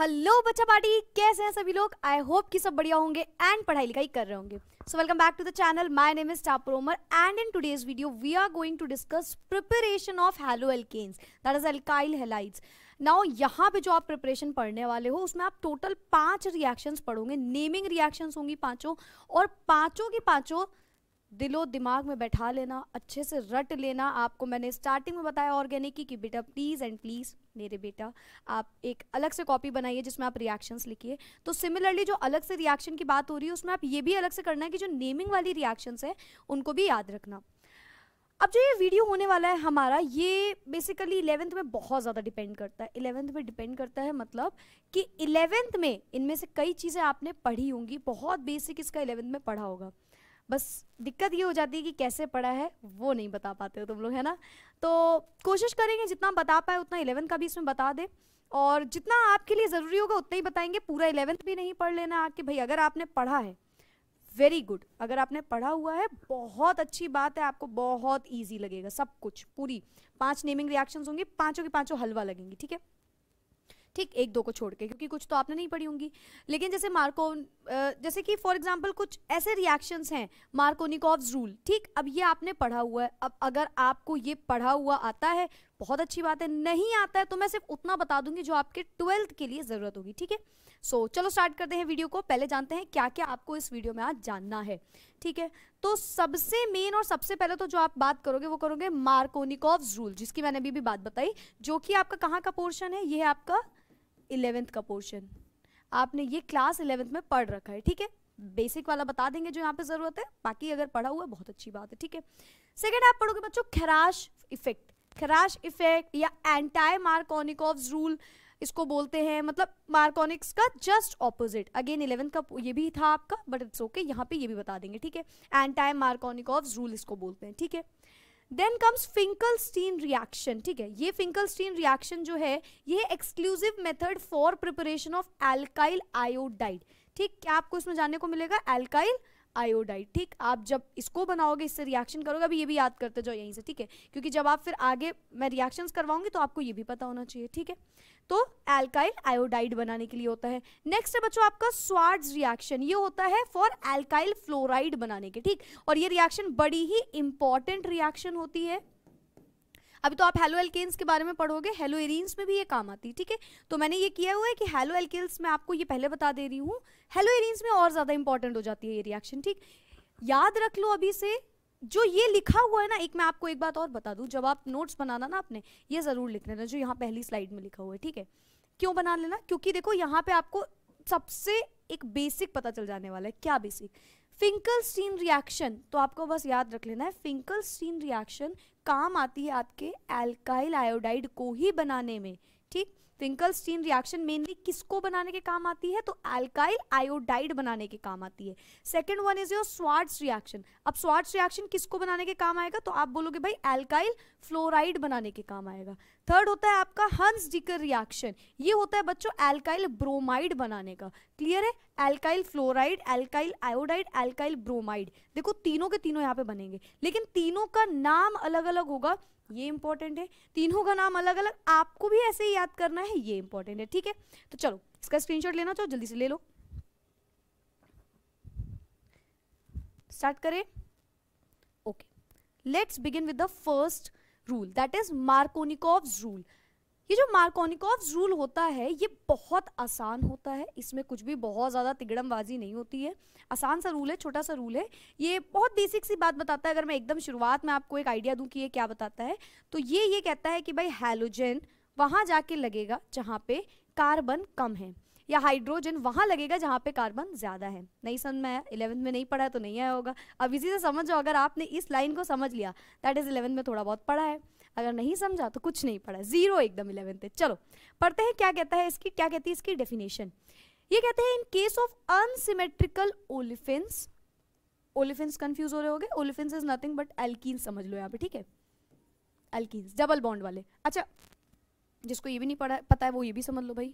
Hello बच्चा party कैसे हैं सभी लोग आई होप कि सब बढ़िया होंगे एंड पढ़ाई लिखाई कर रहे होंगे so welcome back to the channel my name is टाप्रोमर and in today's video we are going to discuss preparation of haloalkanes that is alkyl halides now यहाँ पे जो आप प्रिपरेशन पढ़ने वाले हो उसमें आप टोटल पांच रिएक्शंस पढ़ोगे नेमिंग रिएक्शंस होंगी पांचों और पांचों की पांचों दिलो दिमाग में बैठा लेना अच्छे से रट लेना आपको मैंने स्टार्टिंग में बताया ऑर्गेनिक की कि बेटा प्लीज़ एंड प्लीज़ मेरे बेटा आप एक अलग से कॉपी बनाइए जिसमें आप रिएक्शंस लिखिए तो सिमिलरली जो अलग से रिएक्शन की बात हो रही है उसमें आप ये भी अलग से करना है कि जो नेमिंग वाली रिएक्शंस है उनको भी याद रखना अब जो ये वीडियो होने वाला है हमारा ये बेसिकली इलेवेंथ में बहुत ज़्यादा डिपेंड करता है इलेवेंथ में डिपेंड करता है मतलब कि इलेवेंथ में इनमें से कई चीज़ें आपने पढ़ी होंगी बहुत बेसिक इसका इलेवेंथ में पढ़ा होगा बस दिक्कत ये हो जाती है कि कैसे पढ़ा है वो नहीं बता पाते हो तुम लोग है ना तो कोशिश करेंगे जितना बता पाए उतना इलेवन का भी इसमें बता दे और जितना आपके लिए ज़रूरी होगा उतना ही बताएंगे पूरा इलेवेंथ भी नहीं पढ़ लेना आपके भाई अगर आपने पढ़ा है वेरी गुड अगर आपने पढ़ा हुआ है बहुत अच्छी बात है आपको बहुत ईजी लगेगा सब कुछ पूरी पाँच नेमिंग रिएक्शन होंगी पांचों के पांचों हलवा लगेंगी ठीक है ठीक एक दो को छोड़ के क्योंकि कुछ तो आपने नहीं पढ़ी होंगी लेकिन जैसे मार्को जैसे कि फॉर एग्जाम्पल कुछ ऐसे रिएक्शंस हैं मार्कोनिकॉव्स रूल ठीक अब ये आपने पढ़ा हुआ है अब अगर आपको ये पढ़ा हुआ आता है बहुत अच्छी बात है नहीं आता है तो मैं सिर्फ उतना बता दूंगी जो आपके ट्वेल्थ के लिए ज़रूरत होगी ठीक है सो चलो स्टार्ट करते हैं वीडियो को पहले जानते हैं क्या क्या आपको इस वीडियो में आज जानना है ठीक है तो सबसे मेन और सबसे पहले तो जो आप बात करोगे वो करोगे मार्कोनिकॉव्स रूल जिसकी मैंने अभी भी बात बताई जो कि आपका कहाँ का पोर्शन है ये है आपका इलेवेंथ का पोर्शन आपने ये क्लास इलेवेंथ में पढ़ रखा है ठीक है बेसिक वाला बता देंगे जो यहाँ पे ज़रूरत है बाकी अगर पढ़ा हुआ बहुत अच्छी बात है ठीक है सेकेंड आप पढ़ोगे बच्चों खराश इफेक्ट खराश इफेक्ट या एंटाई मार्कोनिकॉव रूल इसको बोलते हैं मतलब मार्कोनिक्स का जस्ट ऑपोजिट अगेन इलेवेंथ का ये भी था आपका बट इट्स ओके यहाँ पे ये भी बता देंगे ठीक है एंटाई मार्कोनिकॉव रूल इसको बोलते हैं ठीक है then comes Finkelstein reaction ठीक है ये फिंकल स्टीन रिएक्शन जो है ये exclusive method for preparation of alkyl iodide ठीक क्या आपको इसमें जानने को मिलेगा एल्काइल आयोडाइड ठीक आप जब इसको बनाओगे इससे रिएक्शन करोगे अभी ये भी याद करते जाओ यहीं से ठीक है क्योंकि जब आप फिर आगे मैं रिएक्शंस करवाऊंगी तो आपको ये भी पता होना चाहिए ठीक है तो एल्काइल आयोडाइड बनाने के लिए होता है नेक्स्ट है बच्चों आपका स्वाड्स रिएक्शन ये होता है फॉर एल्काइल फ्लोराइड बनाने के ठीक और ये रिएक्शन बड़ी ही इंपॉर्टेंट रिएक्शन होती है अभी तो आप हेलो एल्केन्स के बारे में पढ़ोगे हेलो एरिन्स में भी ये काम आती है ठीक है तो मैंने ये किया हुआ है कि हेलो एल्केन्स में आपको ये पहले बता दे रही हूँ हेलो एरिन्स में और ज़्यादा इंपॉर्टेंट हो जाती है ये रिएक्शन ठीक याद रख लो अभी से जो ये लिखा हुआ है ना एक मैं आपको एक बात और बता दूँ जब आप नोट्स बनाना ना आपने ये ज़रूर लिख लेना जो यहाँ पहली स्लाइड में लिखा हुआ है ठीक है क्यों बना लेना क्योंकि देखो यहाँ पर आपको सबसे एक बेसिक पता चल जाने वाला है क्या बेसिक फिंकल स्टीन रिएक्शन तो आपको बस याद रख लेना है फिंकल स्टीन रिएक्शन काम आती है आपके एल्काइल आयोडाइड को ही बनाने में ठीक फिंकलस्टीन रिएक्शन मेनली किसको बनाने के काम आती है तो एल्काइल आयोडाइड बनाने के काम आती है second one is your Swarts reaction अब स्वार्ट्स रिएक्शन किसको बनाने के काम आएगा तो आप बोलोगे भाई एल्काइल फ्लोराइड बनाने के काम आएगा थर्ड होता है आपका हंस डिकर रिएक्शन ये होता है बच्चों एल्काइल ब्रोमाइड बनाने का क्लियर है alkyl fluoride alkyl iodide alkyl bromide देखो तीनों के तीनों यहाँ पे बनेंगे लेकिन तीनों का नाम अलग अलग होगा ये इंपॉर्टेंट है तीनों का नाम अलग अलग आपको भी ऐसे ही याद करना है ये इंपॉर्टेंट है ठीक है तो चलो इसका स्क्रीनशॉट लेना चाहो जल्दी से ले लो स्टार्ट करें okay let's begin with the first rule that is markovnikov's rule ये जो मार्कोनिकॉफ रूल होता है ये बहुत आसान होता है इसमें कुछ भी बहुत ज़्यादा तिगड़मबाजी नहीं होती है आसान सा रूल है छोटा सा रूल है ये बहुत बेसिक सी बात बताता है अगर मैं एकदम शुरुआत में आपको एक आइडिया दूँ कि ये क्या बताता है तो ये ये कहता है कि भाई हेलोजन वहाँ जाके लगेगा जहाँ पे कार्बन कम है या हाइड्रोजन वहाँ लगेगा जहाँ पे कार्बन ज़्यादा है नहीं समझ में आया इलेवंथ में नहीं पढ़ा है तो नहीं आया होगा अब इसी से समझ जाओ अगर आपने इस लाइन को समझ लिया दैट इज़ इलेवंथ में थोड़ा बहुत पढ़ा है अगर नहीं समझा तो कुछ नहीं पढ़ा जीरो एकदम इलेवेंथ चलो पढ़ते हैं क्या कहता है इसकी क्या कहती है इसकी डेफिनेशन ये कहते हैं in case of unsymmetrical olefins olefins confuse हो रहे हो गए olefins is nothing but alkene समझ लो यहाँ पे ठीक है एल्कीन्स डबल बॉन्ड वाले अच्छा जिसको ये भी नहीं पढ़ा पता है वो ये भी समझ लो भाई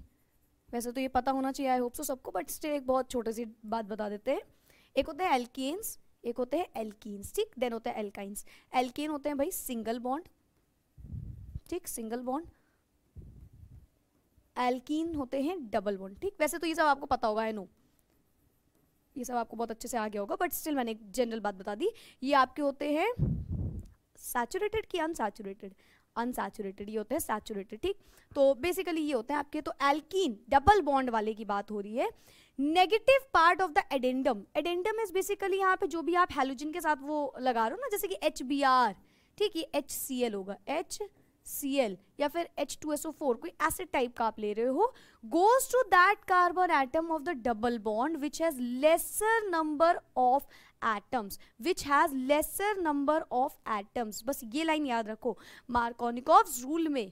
वैसे तो ये पता होना चाहिए आई होप सो सबको बट स्टे एक बहुत छोटी सी बात बता देते हैं एक होते हैं एल्केन्स एक होते हैं एल्कीन्स ठीक देन होते हैं एल्काइंस एल्केन होते हैं भाई सिंगल बॉन्ड ठीक सिंगल बॉन्ड एल्कीन होते हैं डबल बॉन्ड ठीक वैसे तो ये सब आपको पता होगा एनो ये सब आपको बहुत अच्छे से आ गया होगा बट स्टिल मैंने एक जनरल बात बता दी ये आपके होते हैं सैचुरेटेड की अनसैचुरेटेड अनसैचुरेटेड ये होते हैं सैचुरेटेड ठीक तो बेसिकली ये होते हैं आपके तो एल्कीन डबल बॉन्ड वाले की बात हो रही है negative part of the addendum addendum is basically यहाँ पे जो भी आप हेलोजिन के साथ वो लगा रहे हो ना जैसे कि एच ठीक ये एच होगा एच HCl Cl या फिर H two S O four कोई एसिड टाइप का आप ले रहे हो goes to that carbon atom of the double bond which has lesser number of atoms which has lesser number of atoms बस ये लाइन याद रखो मार्कोनिकॉफ रूल में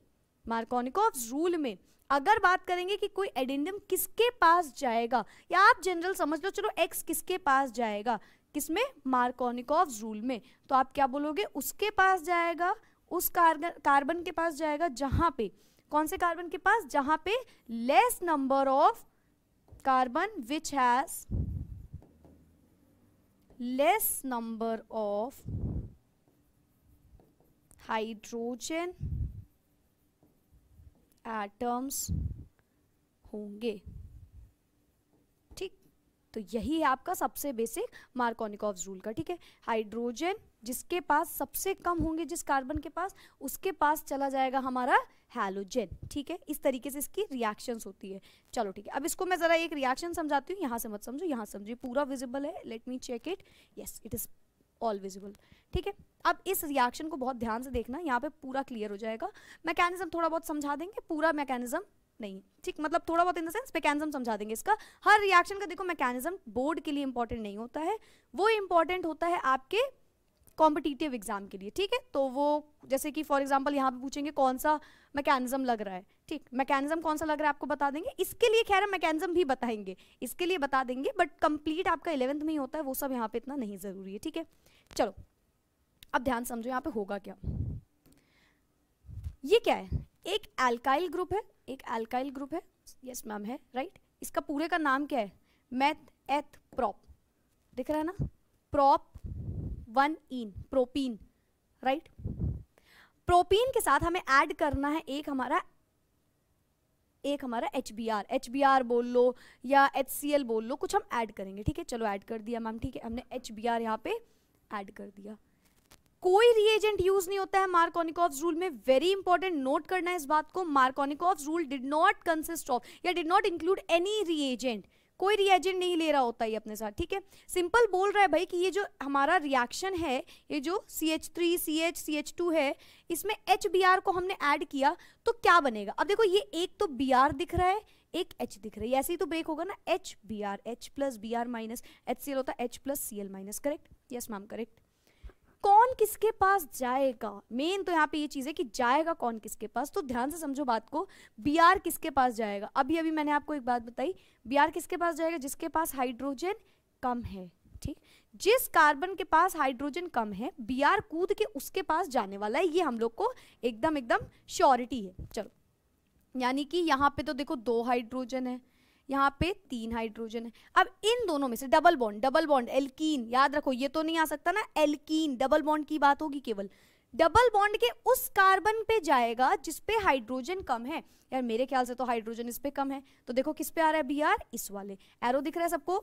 मार्कोनिकॉफ रूल में अगर बात करेंगे कि कोई एडेंडम किसके पास जाएगा या आप जनरल समझ लो चलो एक्स किसके पास जाएगा किसमें मार्कोनिकॉफ रूल में तो आप क्या बोलोगे उसके पास जाएगा उस कार्बन कार्बन के पास जाएगा जहां पे कौन से कार्बन के पास जहां पे less number of carbon which has less number of hydrogen atoms होंगे तो यही है आपका सबसे बेसिक मार्कोनिकॉफ रूल का ठीक है हाइड्रोजन जिसके पास सबसे कम होंगे जिस कार्बन के पास उसके पास चला जाएगा हमारा हेलोजन ठीक है इस तरीके से इसकी रिएक्शंस होती है चलो ठीक है अब इसको मैं ज़रा एक रिएक्शन समझाती हूँ यहाँ से मत समझो यहाँ समझिए पूरा विजिबल है let me check it yes it is all visible ठीक है अब इस रिएक्शन को बहुत ध्यान से देखना यहाँ पे पूरा क्लियर हो जाएगा मैकेनिज्म थोड़ा बहुत समझा देंगे पूरा मैकेनिज्म नहीं ठीक मतलब थोड़ा बहुत इन द सेंस मैकेनिज्म समझा देंगे इसका हर रिएक्शन का देखो मैकेनिज्म बोर्ड के लिए इंपॉर्टेंट नहीं होता है वो इंपॉर्टेंट होता है आपके कॉम्पिटिटिव एग्जाम के लिए ठीक है तो वो जैसे कि फॉर एग्जाम्पल यहाँ पे पूछेंगे कौन सा मैकेनिज्म लग रहा है ठीक मैकेनिज्म कौन सा लग रहा है आपको बता देंगे इसके लिए खैर मैकेनिज्म भी बताएंगे इसके लिए बता देंगे बट कंप्लीट आपका इलेवंथ में ही होता है वो सब यहाँ पे इतना नहीं ज़रूरी है ठीक है चलो अब ध्यान समझो यहाँ पे होगा क्या ये क्या है एक एल्काइल ग्रुप है एक एल्काइल ग्रुप है यस मैम है राइट इसका पूरे का नाम क्या है मैथ एथ प्रॉप दिख रहा है ना prop one ene propene right propene के साथ हमें ऐड करना है एक हमारा एक हमारा H B R H B R बोल लो या एच सी एल बोल लो कुछ हम ऐड करेंगे ठीक है चलो ऐड कर दिया मैम ठीक है हमने एच बी आर यहाँ पे ऐड कर दिया कोई रिएजेंट यूज नहीं होता है मार्कोनिकॉफ रूल में वेरी इंपॉर्टेंट नोट करना है इस बात को Markovnikov rule did not consist of या did not include any reagent कोई रिएजेंट नहीं ले रहा होता ये अपने साथ ठीक है सिंपल बोल रहा है भाई कि ये जो हमारा रिएक्शन है ये जो C H three C H C H two है इसमें एच बी आर को हमने ऐड किया तो क्या बनेगा अब देखो ये एक तो बी आर दिख रहा है एक एच दिख रही है ऐसे ही तो ब्रेक होगा ना H B R H plus B R minus H C L होता है H plus C L minus correct yes ma'am correct कौन किसके पास जाएगा मेन तो यहाँ पे ये चीज़ है कि जाएगा कौन किसके पास तो ध्यान से समझो बात को बी आर किसके पास जाएगा अभी अभी मैंने आपको एक बात बताई बी आर किसके पास जाएगा जिसके पास हाइड्रोजन कम है ठीक जिस कार्बन के पास हाइड्रोजन कम है बी आर कूद के उसके पास जाने वाला है ये हम लोग को एकदम एकदम श्योरिटी है चलो यानी कि यहाँ पे तो देखो दो हाइड्रोजन है यहाँ पे तीन हाइड्रोजन है अब इन दोनों में से double bond double bond alkene याद रखो ये तो नहीं आ सकता ना एल्कीन डबल बॉन्ड की बात होगी केवल डबल बॉन्ड के उस कार्बन पे जाएगा पे हाइड्रोजन कम है यार मेरे ख्याल से तो हाइड्रोजन इस पे कम है तो देखो किस पे आ रहा है बी आर इस वाले एरो दिख रहा है सबको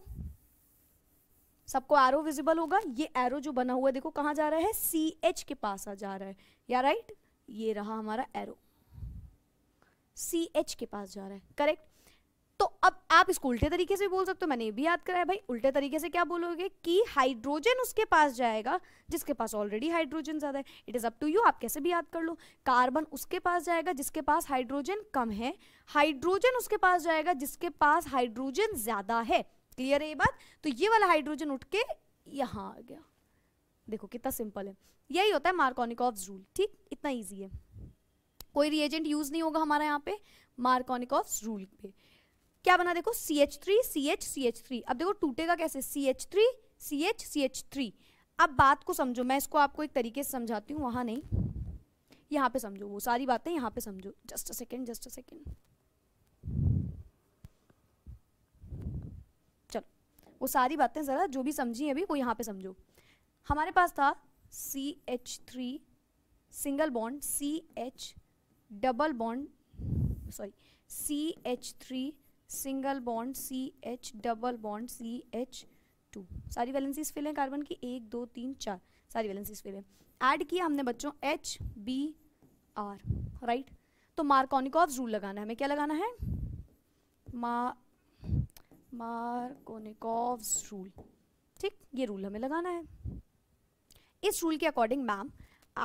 सबको एरो विजिबल होगा ये एरो जो बना हुआ है देखो कहाँ जा रहा है सी एच के पास आ जा रहा है या राइट ये रहा हमारा एरो सी एच के पास जा रहा है करेक्ट तो अब आप इसको उल्टे तरीके से बोल सकते हो मैंने ये भी याद कराया भाई उल्टे तरीके से क्या बोलोगे कि हाइड्रोजन उसके पास जाएगा जिसके पास ऑलरेडी हाइड्रोजन ज़्यादा है it is up to you आप कैसे भी याद कर लो कार्बन उसके पास जाएगा जिसके पास हाइड्रोजन कम है हाइड्रोजन उसके पास जाएगा जिसके पास हाइड्रोजन ज़्यादा है क्लियर है ये बात तो ये वाला हाइड्रोजन उठ के यहाँ आ गया देखो कितना सिंपल है यही होता है मार्कोनिकॉफ रूल ठीक इतना ईजी है कोई रिएजेंट यूज़ नहीं होगा हमारा यहाँ पे मार्कोनिकॉफ रूल पे क्या बना देखो C H three C H C H three अब देखो टूटेगा कैसे C H three C H C H three अब बात को समझो मैं इसको आपको एक तरीके से समझाती हूँ वहां नहीं यहाँ पे समझो वो सारी बातें यहाँ पे समझो just a second just a second चलो वो सारी बातें ज़रा जो भी समझी अभी वो यहाँ पे समझो हमारे पास था C H three single bond C H double bond sorry C H three single bond C H double bond C H two सारी वैलेंसीज फिल हैं कार्बन की एक दो तीन चार सारी वैलेंसीज फिल हैं ऐड किया हमने बच्चों एच बी आर राइट तो मार्कोनिकॉफ रूल लगाना है हमें क्या लगाना है मार्कोनिकॉफ रूल ठीक ये रूल हमें लगाना है इस रूल के अकॉर्डिंग मैम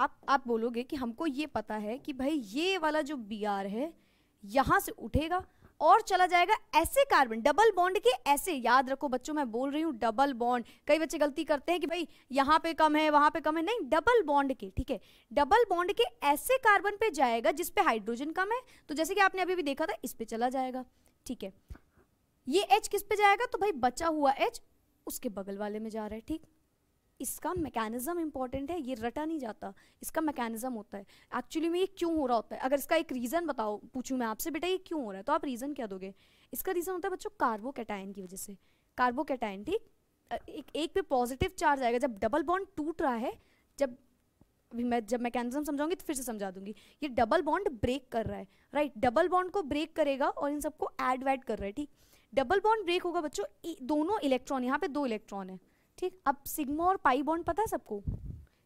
आप आप बोलोगे कि हमको ये पता है कि भाई ये वाला जो बी आर है यहाँ से उठेगा और चला जाएगा ऐसे कार्बन डबल बॉन्ड के ऐसे याद रखो बच्चों मैं बोल रही हूँ डबल बॉन्ड कई बच्चे गलती करते हैं कि भाई यहाँ पे कम है वहां पे कम है नहीं डबल बॉन्ड के ठीक है डबल बॉन्ड के ऐसे कार्बन पे जाएगा जिसपे हाइड्रोजन कम है तो जैसे कि आपने अभी भी देखा था इस पे चला जाएगा ठीक है ये एच किस पे जाएगा तो भाई बचा हुआ एच उसके बगल वाले में जा रहा है ठीक इसका मैकेनिज्म इंपॉर्टेंट है ये रटा नहीं जाता इसका मैकेनिज्म होता है एक्चुअली में ये क्यों हो रहा होता है अगर इसका एक रीज़न बताओ पूछूँ मैं आपसे बेटा ये क्यों हो रहा है तो आप रीज़न क्या दोगे इसका रीज़न होता है बच्चों कार्बोकेटाइन की वजह से कार्बोकेटाइन ठीक एक एक पे पॉजिटिव चार्ज आएगा जब डबल बॉन्ड टूट रहा है जब मैं जब मैकेनिज्म समझाऊंगी तो फिर से समझा दूंगी ये डबल बॉन्ड ब्रेक कर रहा है राइट डबल बॉन्ड को ब्रेक करेगा और इन सबको एड वैड कर रहा है ठीक डबल बॉन्ड ब्रेक होगा बच्चों दोनों इलेक्ट्रॉन यहाँ पे दो इलेक्ट्रॉन है ठीक अब सिग्मा और पाई बॉन्ड पता है सबको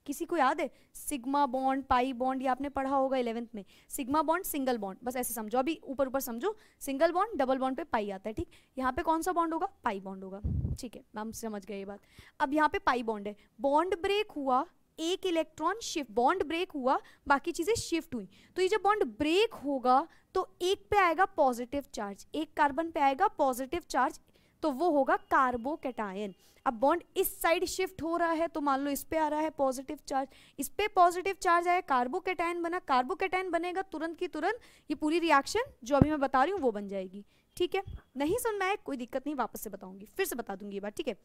किसी को याद है सिग्मा बॉन्ड पाई बॉन्ड ये आपने पढ़ा होगा इलेवेंथ में सिग्मा बॉन्ड सिंगल बॉन्ड बस ऐसे समझो अभी ऊपर ऊपर समझो सिंगल बॉन्ड डबल बॉन्ड पे पाई आता है ठीक यहाँ पे कौन सा बॉन्ड होगा पाई बॉन्ड होगा ठीक है मैम समझ गए ये बात अब यहाँ पे पाई बॉन्ड है बॉन्ड ब्रेक हुआ एक इलेक्ट्रॉन शिफ्ट बॉन्ड ब्रेक हुआ बाकी चीज़ें शिफ्ट हुई तो ये जब बॉन्ड ब्रेक होगा तो एक पे आएगा पॉजिटिव चार्ज एक कार्बन पे आएगा पॉजिटिव चार्ज तो वो होगा कार्बोकेटायन अब बॉन्ड इस साइड शिफ्ट हो रहा है तो मान लो इस पे आ रहा है पॉजिटिव चार्ज इस पे पॉजिटिव चार्ज आया कार्बोकेटायन बना कार्बोकेटायन बनेगा तुरंत की तुरंत ये पूरी रिएक्शन जो अभी मैं बता रही हूँ वो बन जाएगी ठीक है नहीं सुन मैं कोई दिक्कत नहीं वापस से बताऊंगी फिर से बता दूंगी ये बात ठीक है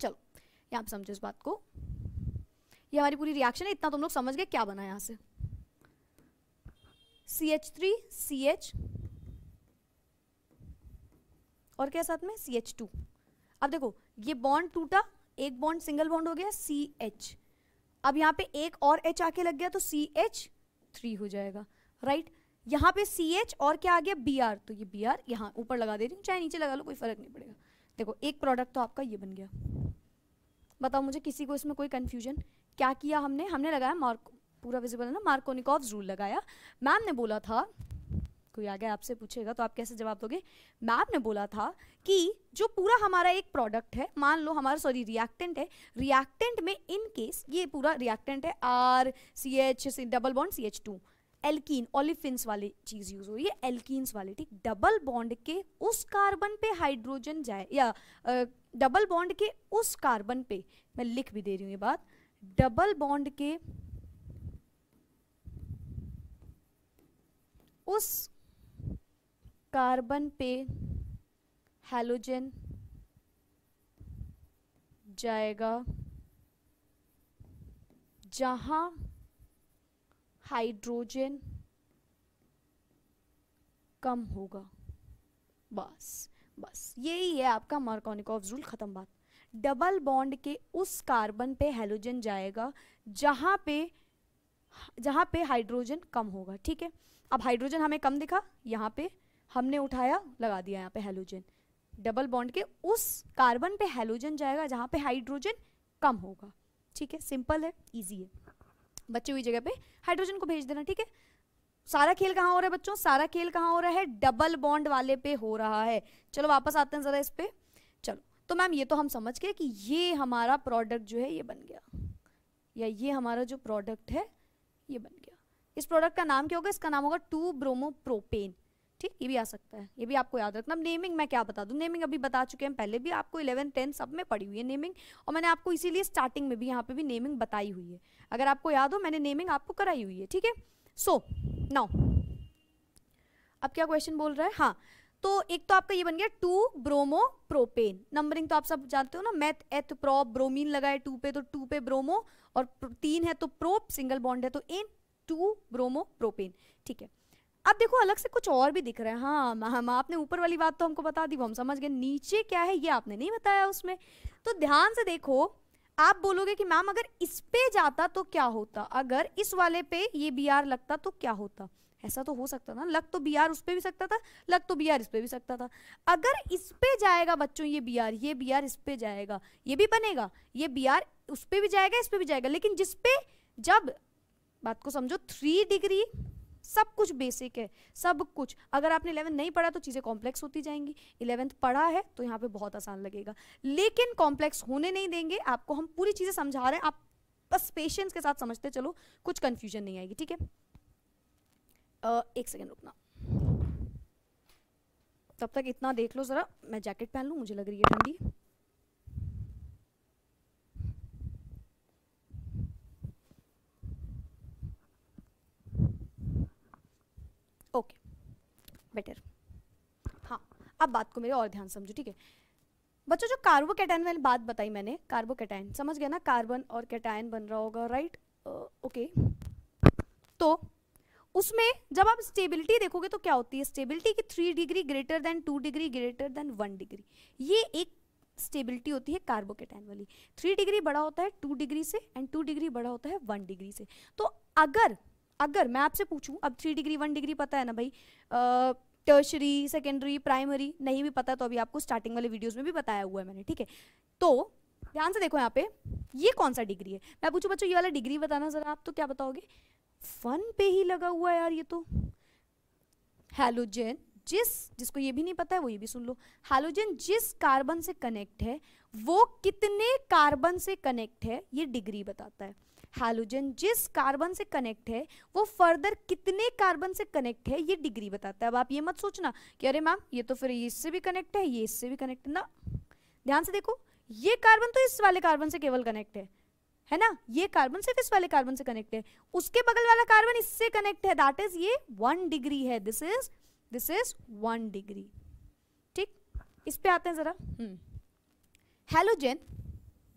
चलो यहाँ आप समझो इस बात को ये हमारी पूरी रिएक्शन है इतना तुम लोग समझ गए क्या बना यहाँ से C H three C H और क्या साथ में सी एच टू अब देखो ये बॉन्ड टूटा एक बॉन्ड सिंगल बॉन्ड हो गया सी एच अब यहाँ पे एक और एच आके लग गया तो सी एच थ्री हो जाएगा राइट यहाँ पे सी एच और क्या आ गया बी आर तो ये बी आर यहाँ ऊपर लगा दे रही हूँ चाहे नीचे लगा लो कोई फर्क नहीं पड़ेगा देखो एक प्रोडक्ट तो आपका ये बन गया बताओ मुझे किसी को इसमें कोई कन्फ्यूजन क्या किया हमने हमने लगाया मार्क पूरा विजिबल है ना मार्कोनिकॉफ रूल लगाया मैम ने बोला था कोई आगे आपसे पूछेगा तो आप कैसे जवाब दोगे मैम ने बोला था कि जो पूरा हमारा एक प्रोडक्ट है मान लो हमारा सॉरी रिएक्टेंट है रिएक्टेंट में इन केस ये पूरा रिएक्टेंट है R C H double bond C H two alkene olefins वाली चीज यूज हो रही है एल्किन वाली ठीक डबल बॉन्ड के उस कार्बन पे हाइड्रोजन जाए या डबल uh, बॉन्ड के उस कार्बन पे मैं लिख भी दे रही हूँ ये बात डबल बॉन्ड के उस कार्बन पे हेलोजन जाएगा जहां हाइड्रोजन कम होगा बस बस यही है आपका ऑफ रूल ख़त्म बात डबल बॉन्ड के उस कार्बन पे हेलोजन जाएगा जहां पे जहां पे हाइड्रोजन कम होगा ठीक है अब हाइड्रोजन हमें कम दिखा यहाँ पे हमने उठाया लगा दिया यहाँ पे हेलोजन डबल बॉन्ड के उस कार्बन पे हेलोजन जाएगा जहाँ पे हाइड्रोजन कम होगा ठीक है सिंपल है ईजी है बच्चे हुई जगह पे हाइड्रोजन को भेज देना ठीक है सारा खेल कहाँ हो रहा है बच्चों सारा खेल कहाँ हो रहा है डबल बॉन्ड वाले पे हो रहा है चलो वापस आते हैं ज़रा इस पर चलो तो मैम ये तो हम समझ गए कि ये हमारा प्रोडक्ट जो है ये बन गया या ये हमारा जो प्रोडक्ट है ये बन गया इस प्रोडक्ट का नाम क्या होगा इसका नाम होगा टू ब्रोमो प्रोपेन ठीक ये भी आ सकता है ये भी आपको याद रखना अब नेमिंग मैं क्या बता दूँ नेमिंग अभी बता चुके हैं पहले भी आपको इलेवन टेंथ सब में पड़ी हुई है नेमिंग और मैंने आपको इसीलिए स्टार्टिंग में भी यहाँ पे भी नेमिंग बताई हुई है अगर आपको याद हो मैंने नेमिंग आपको कराई हुई है ठीक है सो नाउ अब क्या क्वेश्चन बोल रहा है हाँ तो एक तो आपका ये बन गया टू ब्रोमो प्रोपेन नंबरिंग तो आप सब जानते हो ना मैथ एथ प्रो ब्रोमीन लगाए टू पे तो टू पे ब्रोमो और तीन है तो प्रोप सिंगल बॉन्ड है तो एन टू ब्रोमो प्रोपेन ठीक है अब देखो अलग से कुछ और भी दिख रहा है हाँ हम हाँ, आपने ऊपर वाली बात तो हमको बता दी वो हम समझ गए नीचे क्या है ये आपने नहीं बताया उसमें तो ध्यान से देखो आप बोलोगे कि मैम अगर इस पे जाता तो क्या होता अगर इस वाले पे ये बी आर लगता तो क्या होता ऐसा तो हो सकता था लग तो बी आर उस पर भी सकता था लग तो बी आर इस पर भी सकता था अगर इस पे जाएगा बच्चों ये बी आर ये बी आर इस पे जाएगा ये भी बनेगा ये बी आर उस पर भी जाएगा इस पर भी जाएगा लेकिन जिस पे जब बात को समझो थ्री डिग्री सब कुछ बेसिक है सब कुछ अगर आपने इलेवेंथ नहीं पढ़ा तो चीज़ें कॉम्प्लेक्स होती जाएंगी इलेवेंथ पढ़ा है तो यहाँ पे बहुत आसान लगेगा लेकिन कॉम्प्लेक्स होने नहीं देंगे आपको हम पूरी चीज़ें समझा रहे हैं आप बस पेशेंस के साथ समझते चलो कुछ कन्फ्यूजन नहीं आएगी ठीक है एक सेकेंड रुकना तब तक इतना देख लो ज़रा मैं जैकेट पहन लूँ मुझे लग रही है ठंडी बेटर हाँ अब बात को मेरे और ध्यान समझो ठीक है बच्चों जो कार्बोकेटाइन वाली बात बताई मैंने कार्बोकेटाइन समझ गया ना कार्बन और कैटाइन बन रहा होगा राइट ओके तो उसमें जब आप स्टेबिलिटी देखोगे तो क्या होती है स्टेबिलिटी की three degree greater than two degree greater than one degree ये एक स्टेबिलिटी होती है कार्बोकेटाइन वाली थ्री डिग्री बड़ा होता है टू डिग्री से एंड टू डिग्री बड़ा होता है वन डिग्री से तो अगर अगर मैं आपसे पूछूं अब थ्री डिग्री वन डिग्री पता है ना भाई आ, टर्शरी सेकेंडरी प्राइमरी नहीं भी पता तो अभी आपको स्टार्टिंग वाले वीडियोज में भी बताया हुआ है मैंने ठीक है तो ध्यान से देखो यहाँ पे ये कौन सा डिग्री है मैं पूछू बच्चों ये वाला डिग्री बताना जरा आप तो क्या बताओगे फन पे ही लगा हुआ है यार ये तो हेलोजन जिस जिसको ये भी नहीं पता है वो ये भी सुन लो हेलोजन जिस कार्बन से कनेक्ट है वो कितने कार्बन से कनेक्ट है ये डिग्री बताता है हैलोजन जिस कार्बन से कनेक्ट है वो फर्दर कितने कार्बन से कनेक्ट है ये डिग्री बताता है अब आप ये मत सोचना कि अरे मैम ये तो फिर इससे भी कनेक्ट है ये इससे भी कनेक्ट ना ध्यान से देखो ये कार्बन तो इस वाले कार्बन से केवल कनेक्ट है है ना ये कार्बन सिर्फ इस वाले कार्बन से कनेक्ट है उसके बगल वाला कार्बन इससे कनेक्ट है दैट इज ये वन डिग्री है this is this is one degree ठीक इस पे आते हैं जरा हेलोजन हम्म।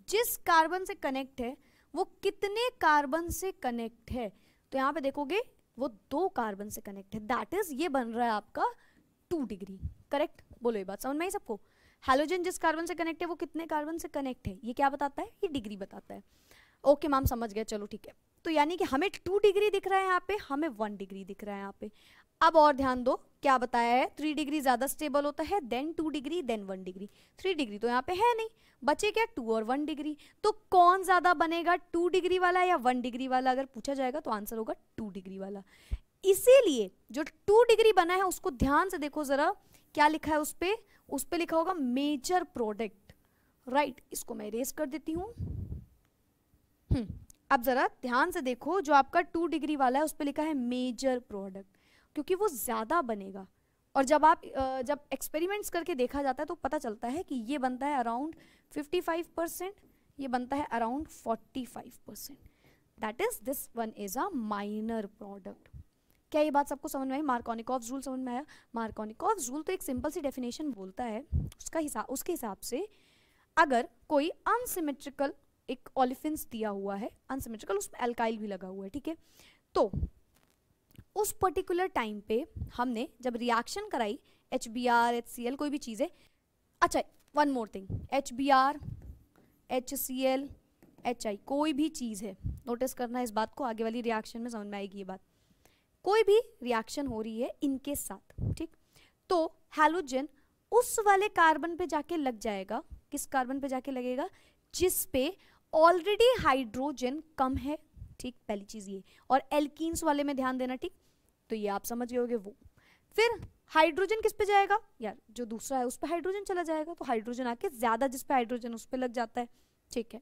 जिस कार्बन से कनेक्ट है वो कितने कार्बन से कनेक्ट है तो यहाँ पे देखोगे वो दो कार्बन से कनेक्ट है दैट इज ये बन रहा है आपका टू डिग्री करेक्ट बोलो ये बात समझ में सबको हेलोजन जिस कार्बन से कनेक्ट है वो कितने कार्बन से कनेक्ट है ये क्या बताता है ये डिग्री बताता है ओके okay, मैम समझ गया चलो ठीक है तो यानी कि हमें टू डिग्री दिख रहा है यहाँ पे हमें वन डिग्री दिख रहा है यहाँ पे अब और ध्यान दो क्या बताया है थ्री डिग्री ज्यादा स्टेबल होता है then two degree then one degree three degree तो यहाँ पे है नहीं बचे क्या टू और वन डिग्री तो कौन ज्यादा बनेगा टू डिग्री वाला या वन डिग्री वाला अगर पूछा जाएगा तो आंसर होगा टू डिग्री वाला इसीलिए जो टू डिग्री बना है उसको ध्यान से देखो जरा क्या लिखा है उस पर उस पर लिखा होगा मेजर प्रोडक्ट राइट इसको मैं रेस कर देती हूँ हम्म, अब जरा ध्यान से देखो जो आपका टू डिग्री वाला है उस पर लिखा है मेजर प्रोडक्ट क्योंकि वो ज़्यादा बनेगा और जब आप जब एक्सपेरिमेंट्स करके देखा जाता है तो पता चलता है कि ये बनता है अराउंड 55 परसेंट ये बनता है around 45 percent that is this one is a minor product क्या ये बात सबको समझ में आई मार्कोनिकॉफ रूल समझ में आया मार्कोनिकॉफ रूल तो एक सिंपल सी डेफिनेशन बोलता है उसका हिसाब उसके हिसाब से अगर कोई अनसिमेट्रिकल एक ऑलिफिन दिया हुआ है अनसिमेट्रिकल उसमें अल्काइल भी लगा हुआ है ठीक है तो उस पर्टिकुलर टाइम पे हमने जब रिएक्शन कराई H B R H C L कोई भी चीज़ है अच्छा one more thing H B R H C L H I कोई भी चीज़ है नोटिस करना इस बात को आगे वाली रिएक्शन में समझ में आएगी ये बात कोई भी रिएक्शन हो रही है इनके साथ ठीक तो हेलोजन उस वाले कार्बन पे जाके लग जाएगा किस कार्बन पे जाके लगेगा जिस पे ऑलरेडी हाइड्रोजन कम है ठीक पहली चीज़ ये और एल्किन्स वाले में ध्यान देना ठीक तो ये आप समझ गए वो फिर हाइड्रोजन किस पे जाएगा यार जो दूसरा है उस पर हाइड्रोजन चला जाएगा तो हाइड्रोजन आके ज़्यादा जिसपे हाइड्रोजन उस पर लग जाता है ठीक है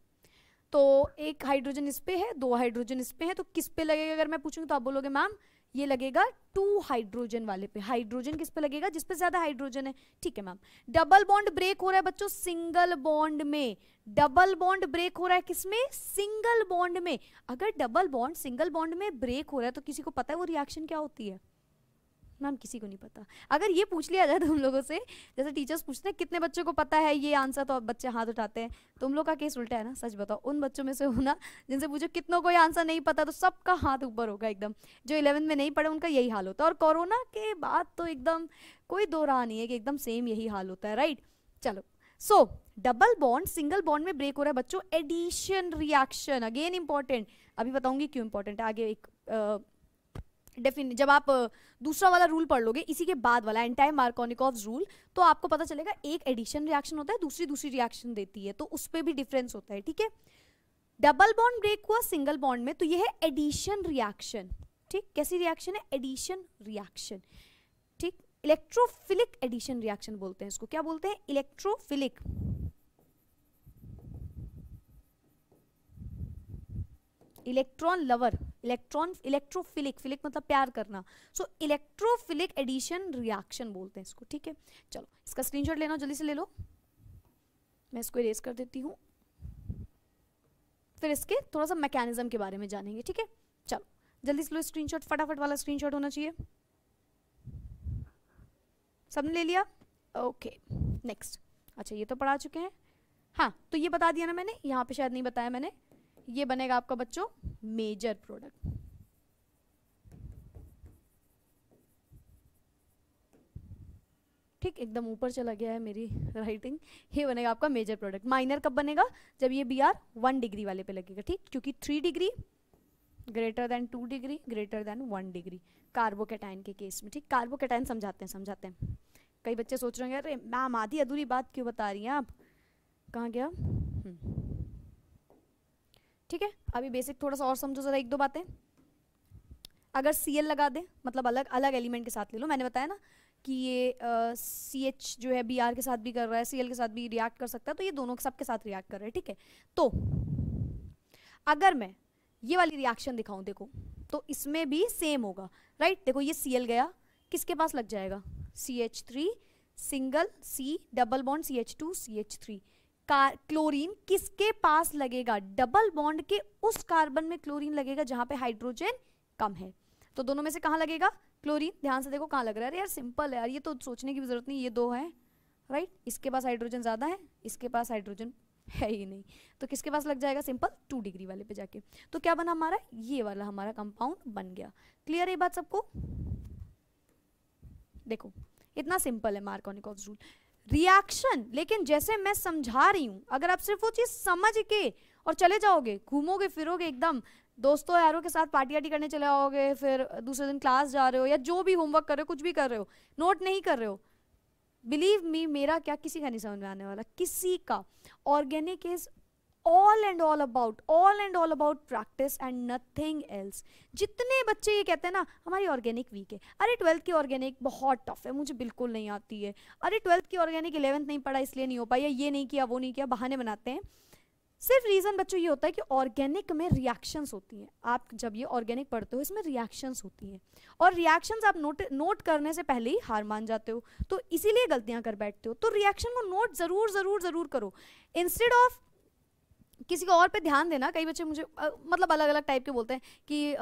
तो एक हाइड्रोजन इस पे है दो हाइड्रोजन इस पे है तो किस पे लगेगा अगर मैं पूछूंगी तो आप बोलोगे मैम ये लगेगा टू हाइड्रोजन वाले पे हाइड्रोजन किस पे लगेगा जिस पे ज्यादा हाइड्रोजन है ठीक है मैम डबल बॉन्ड ब्रेक हो रहा है बच्चों सिंगल बॉन्ड में डबल बॉन्ड ब्रेक हो रहा है किसमें सिंगल बॉन्ड में अगर डबल बॉन्ड सिंगल बॉन्ड में ब्रेक हो रहा है तो किसी को पता है वो रिएक्शन क्या होती है नाम किसी को नहीं पता अगर ये पूछ लिया जाए तुम तो लोगों से जैसे टीचर्स पूछते हैं कितने बच्चों को पता है ये आंसर तो बच्चे हाथ उठाते हैं तुम लोग का केस उल्टा है ना सच बताओ उन बच्चों में से होना जिनसे पूछो कितनों को ये आंसर नहीं पता तो सबका हाथ ऊपर होगा एकदम जो इलेवंथ में नहीं पढ़े उनका यही हाल होता है और कोरोना के बाद तो एकदम कोई दो रहा नहीं है कि एकदम सेम यही हाल होता है राइट चलो so double bond single bond में ब्रेक हो रहा है बच्चों एडिशन रिएक्शन अगेन इंपॉर्टेंट अभी बताऊंगी क्यों इंपॉर्टेंट आगे एक डेफिनेट जब आप दूसरा वाला रूल पढ़ लोगे इसी के बाद वाला एंटाई मार्कोनिकॉफ रूल तो आपको पता चलेगा एक एडिशन रिएक्शन होता है दूसरी दूसरी रिएक्शन देती है तो उस पर भी डिफरेंस होता है ठीक है डबल बॉन्ड ब्रेक हुआ सिंगल बॉन्ड में तो यह है एडिशन रिएक्शन ठीक कैसी रिएक्शन है एडिशन रिएक्शन ठीक इलेक्ट्रोफिलिक एडिशन रिएक्शन बोलते हैं इसको क्या बोलते हैं electrophilic electron lover electron electrophilic philic मतलब प्यार करना सो इलेक्ट्रोफिलिक एडिशन रिएक्शन बोलते हैं इसको ठीक है चलो इसका स्क्रीनशॉट लेना जल्दी से ले लो मैं इसको इरेज कर देती हूँ फिर इसके थोड़ा सा मैकेनिज्म के बारे में जानेंगे ठीक है चलो जल्दी से लो स्क्रीनशॉट फटाफट वाला स्क्रीनशॉट होना चाहिए सबने ले लिया ओके नेक्स्ट अच्छा ये तो पढ़ा चुके हैं हाँ तो ये बता दिया ना मैंने यहाँ पे शायद नहीं बताया मैंने ये बनेगा आपका बच्चों मेजर प्रोडक्ट ठीक एकदम ऊपर चला गया है मेरी राइटिंग ये बनेगा आपका मेजर प्रोडक्ट माइनर कब बनेगा जब ये बी आर वन डिग्री वाले पे लगेगा ठीक क्योंकि three degree greater than two degree greater than one degree carbocation के केस में ठीक कार्बोकेटाइन समझाते हैं समझाते हैं कई बच्चे सोच रहे हैं अरे मैम आधी अधूरी बात क्यों बता रही हैं आप कहाँ गया ठीक है अभी बेसिक थोड़ा सा और समझो ज़रा एक दो बातें अगर सी लगा दें मतलब अलग अलग एलिमेंट के साथ ले लो मैंने बताया ना कि ये सी एच जो है बी आर के साथ भी कर रहा है सी एल के साथ भी रिएक्ट कर सकता है तो ये दोनों सबके साथ रिएक्ट कर रहा है ठीक है तो अगर मैं ये वाली रिएक्शन दिखाऊं देखो तो इसमें भी सेम होगा राइट देखो ये सी एल गया किसके पास लग जाएगा C H three single C double bond C H two C H three chlorine किसके पास लगेगा डबल बॉन्ड के उस कार्बन में क्लोरीन लगेगा जहां पे हाइड्रोजन कम है तो दोनों में से कहा लगेगा क्लोरीन ध्यान से देखो कहां लग रहा है यार सिंपल है यार ये तो सोचने की जरूरत नहीं ये दो है राइट इसके पास हाइड्रोजन ज़्यादा है इसके पास हाइड्रोजन है ही नहीं तो किसके पास लग जाएगा सिंपल टू डिग्री वाले पे जाके तो क्या बना हमारा ये वाला हमारा कंपाउंड बन गया क्लियर है बात सबको देखो इतना सिंपल है मार्कोनिकॉक्स रूल रिएक्शन लेकिन जैसे मैं समझा रही हूँ अगर आप सिर्फ वो चीज़ समझ के और चले जाओगे घूमोगे फिरोगे एकदम दोस्तों यारों के साथ पार्टी वार्टी करने चले आओगे फिर दूसरे दिन क्लास जा रहे हो या जो भी होमवर्क कर रहे हो कुछ भी कर रहे हो नोट नहीं कर रहे हो बिलीव मी मेरा क्या किसी का नहीं समझ में आने वाला किसी का organic is all and all about all and all about practice and nothing else जितने बच्चे ये कहते हैं ना हमारी ऑर्गेनिक वीक है अरे ट्वेल्थ की ऑर्गेनिक बहुत टफ है मुझे बिल्कुल नहीं आती है अरे ट्वेल्थ की ऑर्गेनिक इलेवंथ नहीं पढ़ा इसलिए नहीं हो पाया ये नहीं किया वो नहीं किया बहाने बनाते हैं सिर्फ रीज़न बच्चों ये होता है कि ऑर्गेनिक में रिएक्शंस होती हैं आप जब ये ऑर्गेनिक पढ़ते हो इसमें रिएक्शंस होती हैं और रिएक्शंस आप नोट नोट करने से पहले ही हार मान जाते हो तो इसीलिए गलतियां कर बैठते हो तो रिएक्शन को नोट ज़रूर ज़रूर ज़रूर करो इंस्टेड ऑफ किसी को और पे ध्यान देना कई बच्चे मुझे आ, मतलब अलग अलग टाइप के बोलते हैं कि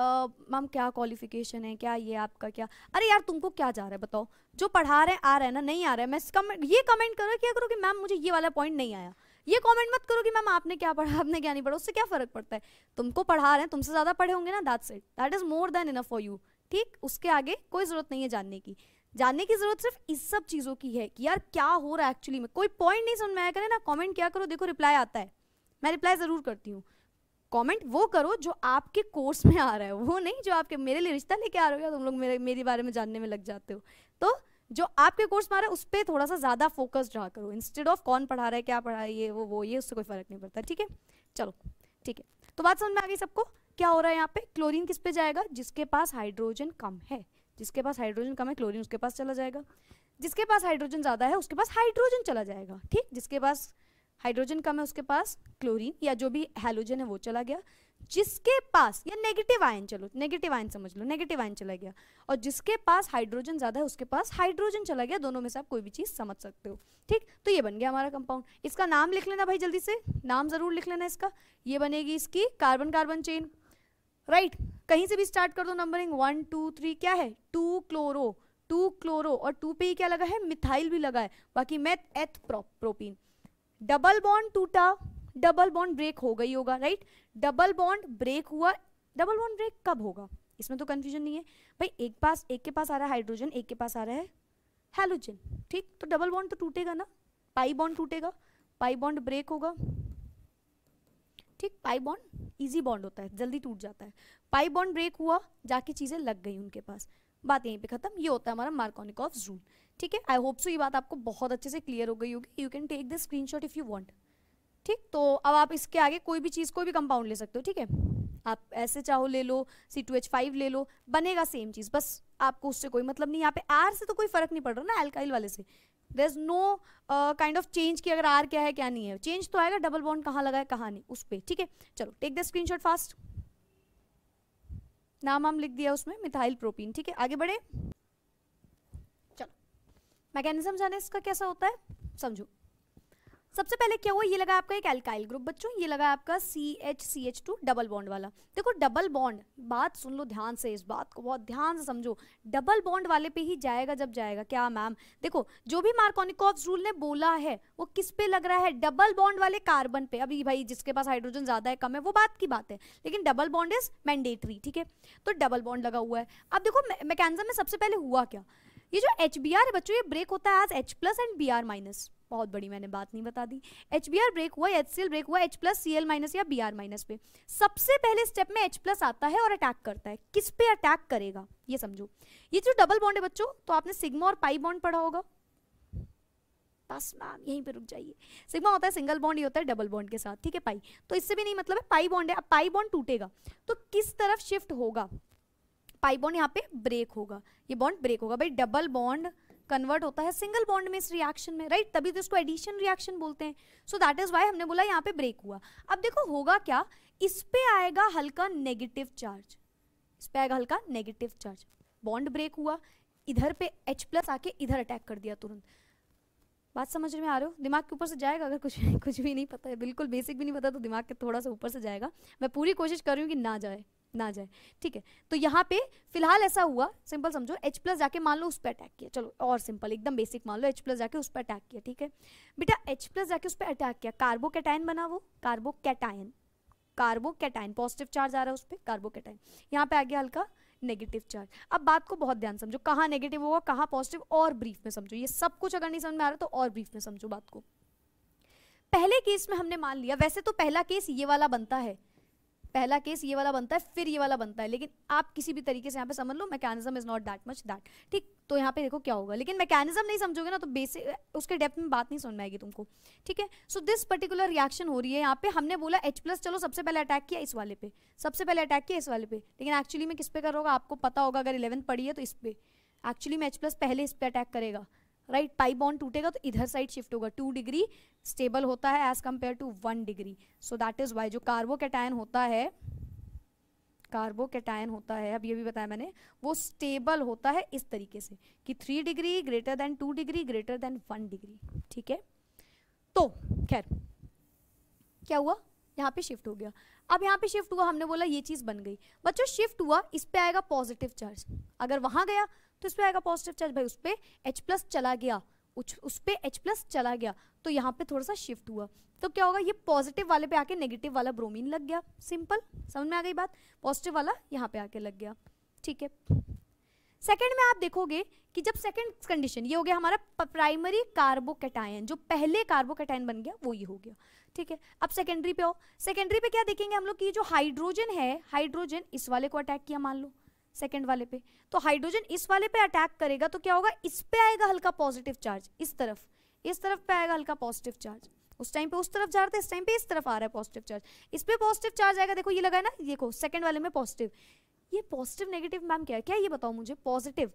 मैम क्या क्वालिफिकेशन है क्या ये आपका क्या अरे यार तुमको क्या जा रहा है बताओ जो पढ़ा रहे आ रहा है ना नहीं आ रहा है मैं कम ये कमेंट करो क्या करो कि मैम मुझे ये वाला पॉइंट नहीं आया ये कमेंट मत करो कि मैम आपने क्या पढ़ा आपने क्या नहीं पढ़ा उससे क्या फर्क पड़ता है तुमको पढ़ा रहे हैं तुमसे ज़्यादा पढ़े होंगे ना that's it that is more than enough for you ठीक उसके आगे कोई ज़रूरत नहीं है जानने की जानने की जरूरत सिर्फ इस सब चीज़ों की है कि यार क्या हो रहा है एक्चुअली में कोई पॉइंट नहीं समझ में आया करें ना कॉमेंट क्या करो देखो रिप्लाई आता है मैं रिप्लाई ज़रूर करती हूँ कमेंट वो करो जो आपके कोर्स में आ रहा है वो नहीं जो आपके मेरे लिए रिश्ता लेके आ रहे हो तुम लोग मेरे मेरे बारे में जानने में लग जाते हो तो जो आपके कोर्स में आ रहा है उस पर थोड़ा सा ज़्यादा फोकस रहा करो इंस्टेड ऑफ कौन पढ़ा रहा है क्या पढ़ा है ये वो वो ये उससे कोई फर्क नहीं पड़ता ठीक है चलो ठीक है तो बात समझ में आ गई सबको क्या हो रहा है यहाँ पे क्लोरीन किस पे जाएगा जिसके पास हाइड्रोजन कम है जिसके पास हाइड्रोजन कम है क्लोरीन उसके पास चला जाएगा जिसके पास हाइड्रोजन ज़्यादा है उसके पास हाइड्रोजन चला जाएगा ठीक जिसके पास हाइड्रोजन कम है उसके पास क्लोरीन या जो भी हेलोजन है वो चला गया जिसके पास या नेगेटिव आयन चलो नेगेटिव आयन समझ लो नेगेटिव आयन चला गया और जिसके पास हाइड्रोजन ज़्यादा है उसके पास हाइड्रोजन चला गया दोनों में से आप कोई भी चीज़ समझ सकते हो ठीक तो ये बन गया हमारा कंपाउंड इसका नाम लिख लेना भाई जल्दी से नाम ज़रूर लिख लेना इसका ये बनेगी इसकी कार्बन कार्बन चेन राइट कहीं से भी स्टार्ट कर दो नंबरिंग वन टू थ्री क्या है टू क्लोरो टू क्लोरो और टू पे ही क्या लगा है मिथाइल भी लगा है बाकी meth eth propene double bond टूटा डबल बॉन्ड ब्रेक हो गई होगा राइट डबल बॉन्ड ब्रेक हुआ डबल बॉन्ड ब्रेक कब होगा इसमें तो कंफ्यूजन नहीं है भाई एक पास एक के पास आ रहा है हाइड्रोजन एक के पास आ रहा है हेलोजन ठीक तो डबल बॉन्ड तो टूटेगा ना पाई बॉन्ड टूटेगा पाई बॉन्ड ब्रेक होगा ठीक पाई बॉन्ड इजी बॉन्ड होता है जल्दी टूट जाता है पाई बॉन्ड ब्रेक हुआ जाके चीज़ें लग गई उनके पास बात यहीं पे खत्म ये होता है हमारा मार्कोनिकॉफ रूल ठीक है आई होप सो ये बात आपको बहुत अच्छे से क्लियर हो गई होगी you can take the screenshot if you want ठीक तो अब आप इसके आगे कोई भी चीज़ कोई भी कंपाउंड ले सकते हो ठीक है आप ऐसे चाहो ले लो सी टू एच फाइव ले लो बनेगा सेम चीज़ बस आपको उससे कोई मतलब नहीं यहाँ पे आर से तो कोई फर्क नहीं पड़ रहा ना एल्काइल वाले से there is no kind of change कि अगर आर क्या है क्या नहीं है चेंज तो आएगा डबल बॉन्ड कहाँ लगा है कहाँ नहीं उस पर ठीक है चलो टेक द स्क्रीन फास्ट नाम हम लिख दिया उसमें मिथाइल प्रोपीन ठीक है आगे बढ़े मैकेनिज्म जाने इसका कैसा होता है समझो सबसे पहले क्या हुआ ये लगा आपका एक एल्काइल ग्रुप बच्चों ये लगा आपका C H C H two double bond वाला देखो डबल बॉन्ड बात सुन लो ध्यान से इस बात को बहुत ध्यान से समझो डबल बॉन्ड वाले पे ही जाएगा जब जाएगा क्या मैम देखो जो भी मार्कोनिकॉव रूल ने बोला है वो किस पे लग रहा है डबल बॉन्ड वाले कार्बन पे अभी भाई जिसके पास हाइड्रोजन ज्यादा है कम है वो बात की बात है लेकिन डबल बॉन्ड इज मैंडेटरी ठीक है तो डबल बॉन्ड लगा हुआ है अब देखो मैकेनिज्म में सबसे पहले हुआ क्या ये जो एच बी आर है बच्चों ये ब्रेक होता है as H plus and B R minus बहुत बड़ी मैंने बात नहीं बता दी एच बी आर ब्रेक हुआ एच सी एल ब्रेक हुआ H plus C L minus या बी आर माइनस पे सबसे पहले स्टेप में एच प्लस आता है और अटैक करता है किस पे अटैक करेगा ये समझो ये जो डबल बॉन्ड है बच्चों तो आपने सिग्मा और पाई बॉन्ड पढ़ा होगा बस मैम यहीं पे रुक जाइए सिग्मा होता है सिंगल बॉन्ड ही होता है डबल बॉन्ड के साथ ठीक है पाई तो इससे भी नहीं मतलब है पाई बॉन्ड है अब पाई बॉन्ड टूटेगा तो किस तरफ शिफ्ट होगा पाई बॉन्ड यहाँ पे ब्रेक होगा ये बॉन्ड ब्रेक होगा भाई डबल बॉन्ड कन्वर्ट होता है सिंगल बॉन्ड में इस रिएक्शन में राइट तभी तो इसको एडिशन रिएक्शन बोलते हैं सो दैट इज वाई हमने बोला यहाँ पे ब्रेक हुआ अब देखो होगा क्या इस पे आएगा हल्का नेगेटिव चार्ज इस पे आएगा हल्का नेगेटिव चार्ज बॉन्ड ब्रेक हुआ इधर पे H प्लस आके इधर अटैक कर दिया तुरंत बात समझ में आ रहे हो दिमाग के ऊपर से जाएगा अगर कुछ कुछ भी नहीं पता है बिल्कुल बेसिक भी नहीं पता तो दिमाग के थोड़ा सा ऊपर से जाएगा मैं पूरी कोशिश कर रही हूँ कि ना जाए ना जाए ठीक है तो यहाँ पे फिलहाल ऐसा हुआ सिंपल समझो H प्लस जाके मान लो उस पर अटैक किया चलो और सिंपल एकदम बेसिक मान लो H प्लस जाके उस पर अटैक किया ठीक है बेटा H प्लस जाके उस पर अटैक किया कार्बो कैटाइन बना वो carbocation carbocation positive charge आ रहा है उस पर कार्बो कैटाइन यहाँ पे आ गया हल्का नेगेटिव चार्ज अब बात को बहुत ध्यान समझो कहाँ नेगेटिव होगा कहाँ पॉजिटिव और ब्रीफ में समझो ये सब कुछ अगर नहीं समझ में आ रहा तो और ब्रीफ में समझो बात को पहले केस में हमने मान लिया वैसे तो पहला केस ये वाला बनता है पहला केस ये वाला बनता है फिर ये वाला बनता है लेकिन आप किसी भी तरीके से यहाँ पे समझ लो mechanism is not that much that ठीक तो यहाँ पे देखो क्या होगा लेकिन मैकेनिज्म नहीं समझोगे ना तो बेसिक उसके डेप्थ में बात नहीं सुन में आएगी तुमको ठीक है सो दिस पर्टिकुलर रिएक्शन हो रही है यहाँ पे हमने बोला एच प्लस चलो सबसे पहले अटैक किया इस वाले पे सबसे पहले अटैक किया इस वाले पे लेकिन एक्चुअली में किस पे कर आपको पता होगा अगर इलेवन पड़ी है तो इस पे एक्चुअली में एच प्लस पहले इस पे अटैक करेगा राइट पाई बॉन्ड टूटेगा तो इधर साइड शिफ्ट होगा टू डिग्री स्टेबल होता है as compare to one degree so that is why जो कार्बोकेटायन होता है कार्बोकेटायन होता है अब ये भी बताया मैंने वो स्टेबल होता है इस तरीके से कि three degree greater than two degree greater than one degree ठीक है तो खैर क्या हुआ यहाँ पे शिफ्ट हो गया अब यहाँ पे शिफ्ट हुआ हमने बोला ये चीज़ बन गई बच्चों शिफ्ट हुआ इस पे आएगा पॉजिटिव चार्ज अगर वहां गया तो इस पर आएगा पॉजिटिव चार्ज भाई उस पर एच प्लस चला गया उस पर एच प्लस चला गया तो यहाँ पे थोड़ा सा शिफ्ट हुआ तो क्या होगा ये पॉजिटिव वाले पे आके नेगेटिव वाला ब्रोमीन लग गया सिंपल समझ में आ गई बात पॉजिटिव वाला यहाँ पे आके लग गया ठीक है सेकेंड में आप देखोगे कि जब सेकेंड कंडीशन ये हो गया हमारा प्राइमरी कार्बोकेटायन जो पहले कार्बोकेटायन बन गया वो ये हो गया ठीक है अब सेकेंडरी पे हो सेकेंडरी पे क्या देखेंगे हम लोग की जो हाइड्रोजन है हाइड्रोजन इस वाले को अटैक किया मान लो सेकेंड वाले पे तो हाइड्रोजन इस वाले पे अटैक करेगा तो क्या होगा इस पे आएगा हल्का पॉजिटिव चार्ज इस तरफ इस तरफ पे आएगा हल्का पॉजिटिव चार्ज उस टाइम पे उस तरफ जा रहा था इस टाइम पे इस तरफ आ रहा है पॉजिटिव चार्ज इस पे पॉजिटिव चार्ज आएगा देखो ये लगा ना देखो सेकंड वाले में पॉजिटिव ये पॉजिटिव नेगेटिव मैम क्या है क्या ये बताओ मुझे पॉजिटिव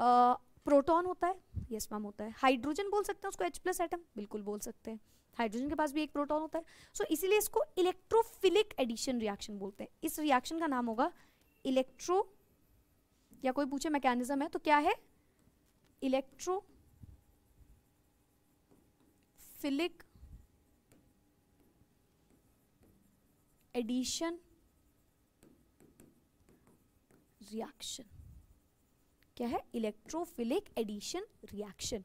प्रोटोन होता है यस yes, मैम होता है हाइड्रोजन बोल सकते हैं उसको एच प्लस एटम बिल्कुल बोल सकते हैं हाइड्रोजन के पास भी एक प्रोटॉन होता है सो so, इसीलिए इसको इलेक्ट्रोफिलिक एडिशन रिएक्शन बोलते हैं इस रिएक्शन का नाम होगा इलेक्ट्रो या कोई पूछे मैकेनिज्म है तो क्या है इलेक्ट्रोफिलिक एडिशन रिएक्शन क्या है इलेक्ट्रोफिलिक एडिशन रिएक्शन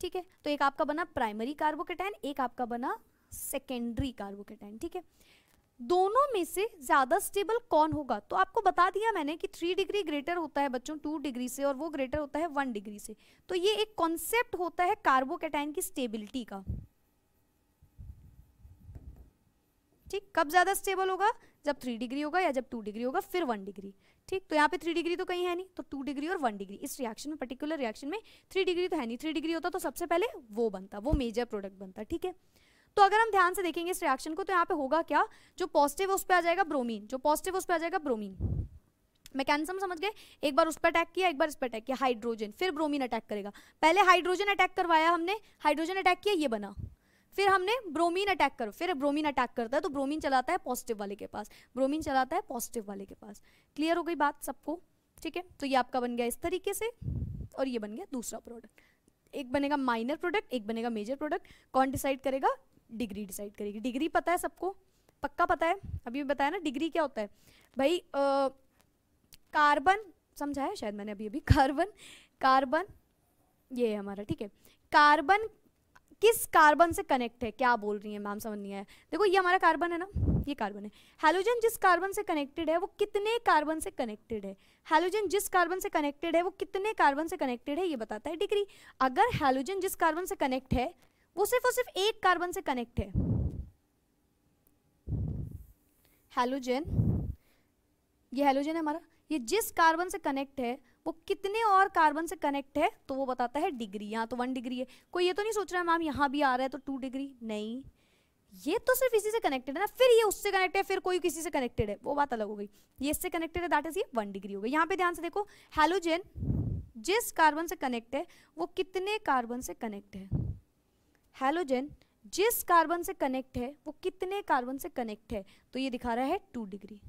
ठीक है तो एक आपका बना प्राइमरी कार्बोकेटाइन एक आपका बना सेकेंडरी कार्बोकेटाइन ठीक है दोनों में से ज्यादा स्टेबल कौन होगा तो आपको बता दिया मैंने कि थ्री डिग्री ग्रेटर होता है बच्चों टू डिग्री से और वो ग्रेटर होता है वन डिग्री से तो ये एक कॉन्सेप्ट होता है कार्बोकेटाइन की स्टेबिलिटी का ठीक कब ज्यादा स्टेबल होगा जब थ्री डिग्री होगा या जब टू डिग्री होगा फिर वन डिग्री ठीक तो यहाँ पे थ्री डिग्री तो कहीं है नहीं तो टू डिग्री और वन डिग्री इस रिएक्शन में पर्टिकुलर रिएक्शन में थ्री डिग्री तो है नहीं थ्री डिग्री होता तो सबसे पहले वो बनता वो मेजर प्रोडक्ट बनता ठीक है तो अगर हम ध्यान से देखेंगे इस रिएक्शन को तो यहाँ पे होगा क्या जो पॉजिटिव उस पर आ जाएगा ब्रोमीन जो पॉजिटिव उस पर आ जाएगा ब्रोमीन मैकेनिज्म समझ गए एक बार उस पर अटैक किया एक बार इस पर अटैक किया हाइड्रोजन फिर ब्रोमीन अटैक करेगा पहले हाइड्रोजन अटैक करवाया हमने हाइड्रोजन अटैक किया ये बना फिर हमने ब्रोमीन अटैक करो फिर ब्रोमीन अटैक करता है तो ब्रोमीन चलाता है पॉजिटिव वाले के पास ब्रोमीन चलाता है पॉजिटिव वाले के पास क्लियर हो गई बात सबको ठीक है तो ये आपका बन गया इस तरीके से और ये बन गया दूसरा प्रोडक्ट एक बनेगा माइनर प्रोडक्ट एक बनेगा मेजर प्रोडक्ट कौन डिसाइड करेगा डिग्री डिसाइड करेगी डिग्री पता है सबको पक्का पता है अभी बताया ना डिग्री क्या होता है भाई कार्बन समझाया शायद मैंने अभी अभी कार्बन कार्बन ये है हमारा ठीक है कार्बन किस कार्बन से कनेक्ट है क्या बोल रही है मैम समझ नहीं आया देखो ये हमारा कार्बन है ना ये कार्बन है हेलोजन जिस कार्बन से कनेक्टेड है वो कितने कार्बन से कनेक्टेड है हेलोजन जिस कार्बन से कनेक्टेड है वो कितने कार्बन से कनेक्टेड है ये बताता है डिग्री अगर हेलोजन जिस कार्बन से कनेक्ट है वो सिर्फ और सिर्फ एक कार्बन से कनेक्ट है हेलोजन ये हेलोजन है हमारा ये जिस कार्बन से कनेक्ट है वो कितने और कार्बन से कनेक्ट है तो वो बताता है डिग्री यहाँ तो वन डिग्री है कोई ये तो नहीं सोच रहा है मैम यहाँ भी आ रहा है तो टू डिग्री नहीं ये तो सिर्फ इसी से कनेक्टेड है ना फिर ये उससे कनेक्टेड है फिर कोई किसी से कनेक्टेड है वो बात अलग हो गई ये इससे कनेक्टेड है दैट इज ये वन डिग्री हो गई यहाँ पे ध्यान से देखो हेलोजन जिस कार्बन से कनेक्ट है वो कितने कार्बन से कनेक्ट है हेलोजन जिस कार्बन से कनेक्ट है वो कितने कार्बन से कनेक्ट है तो ये दिखा रहा है टू डिग्री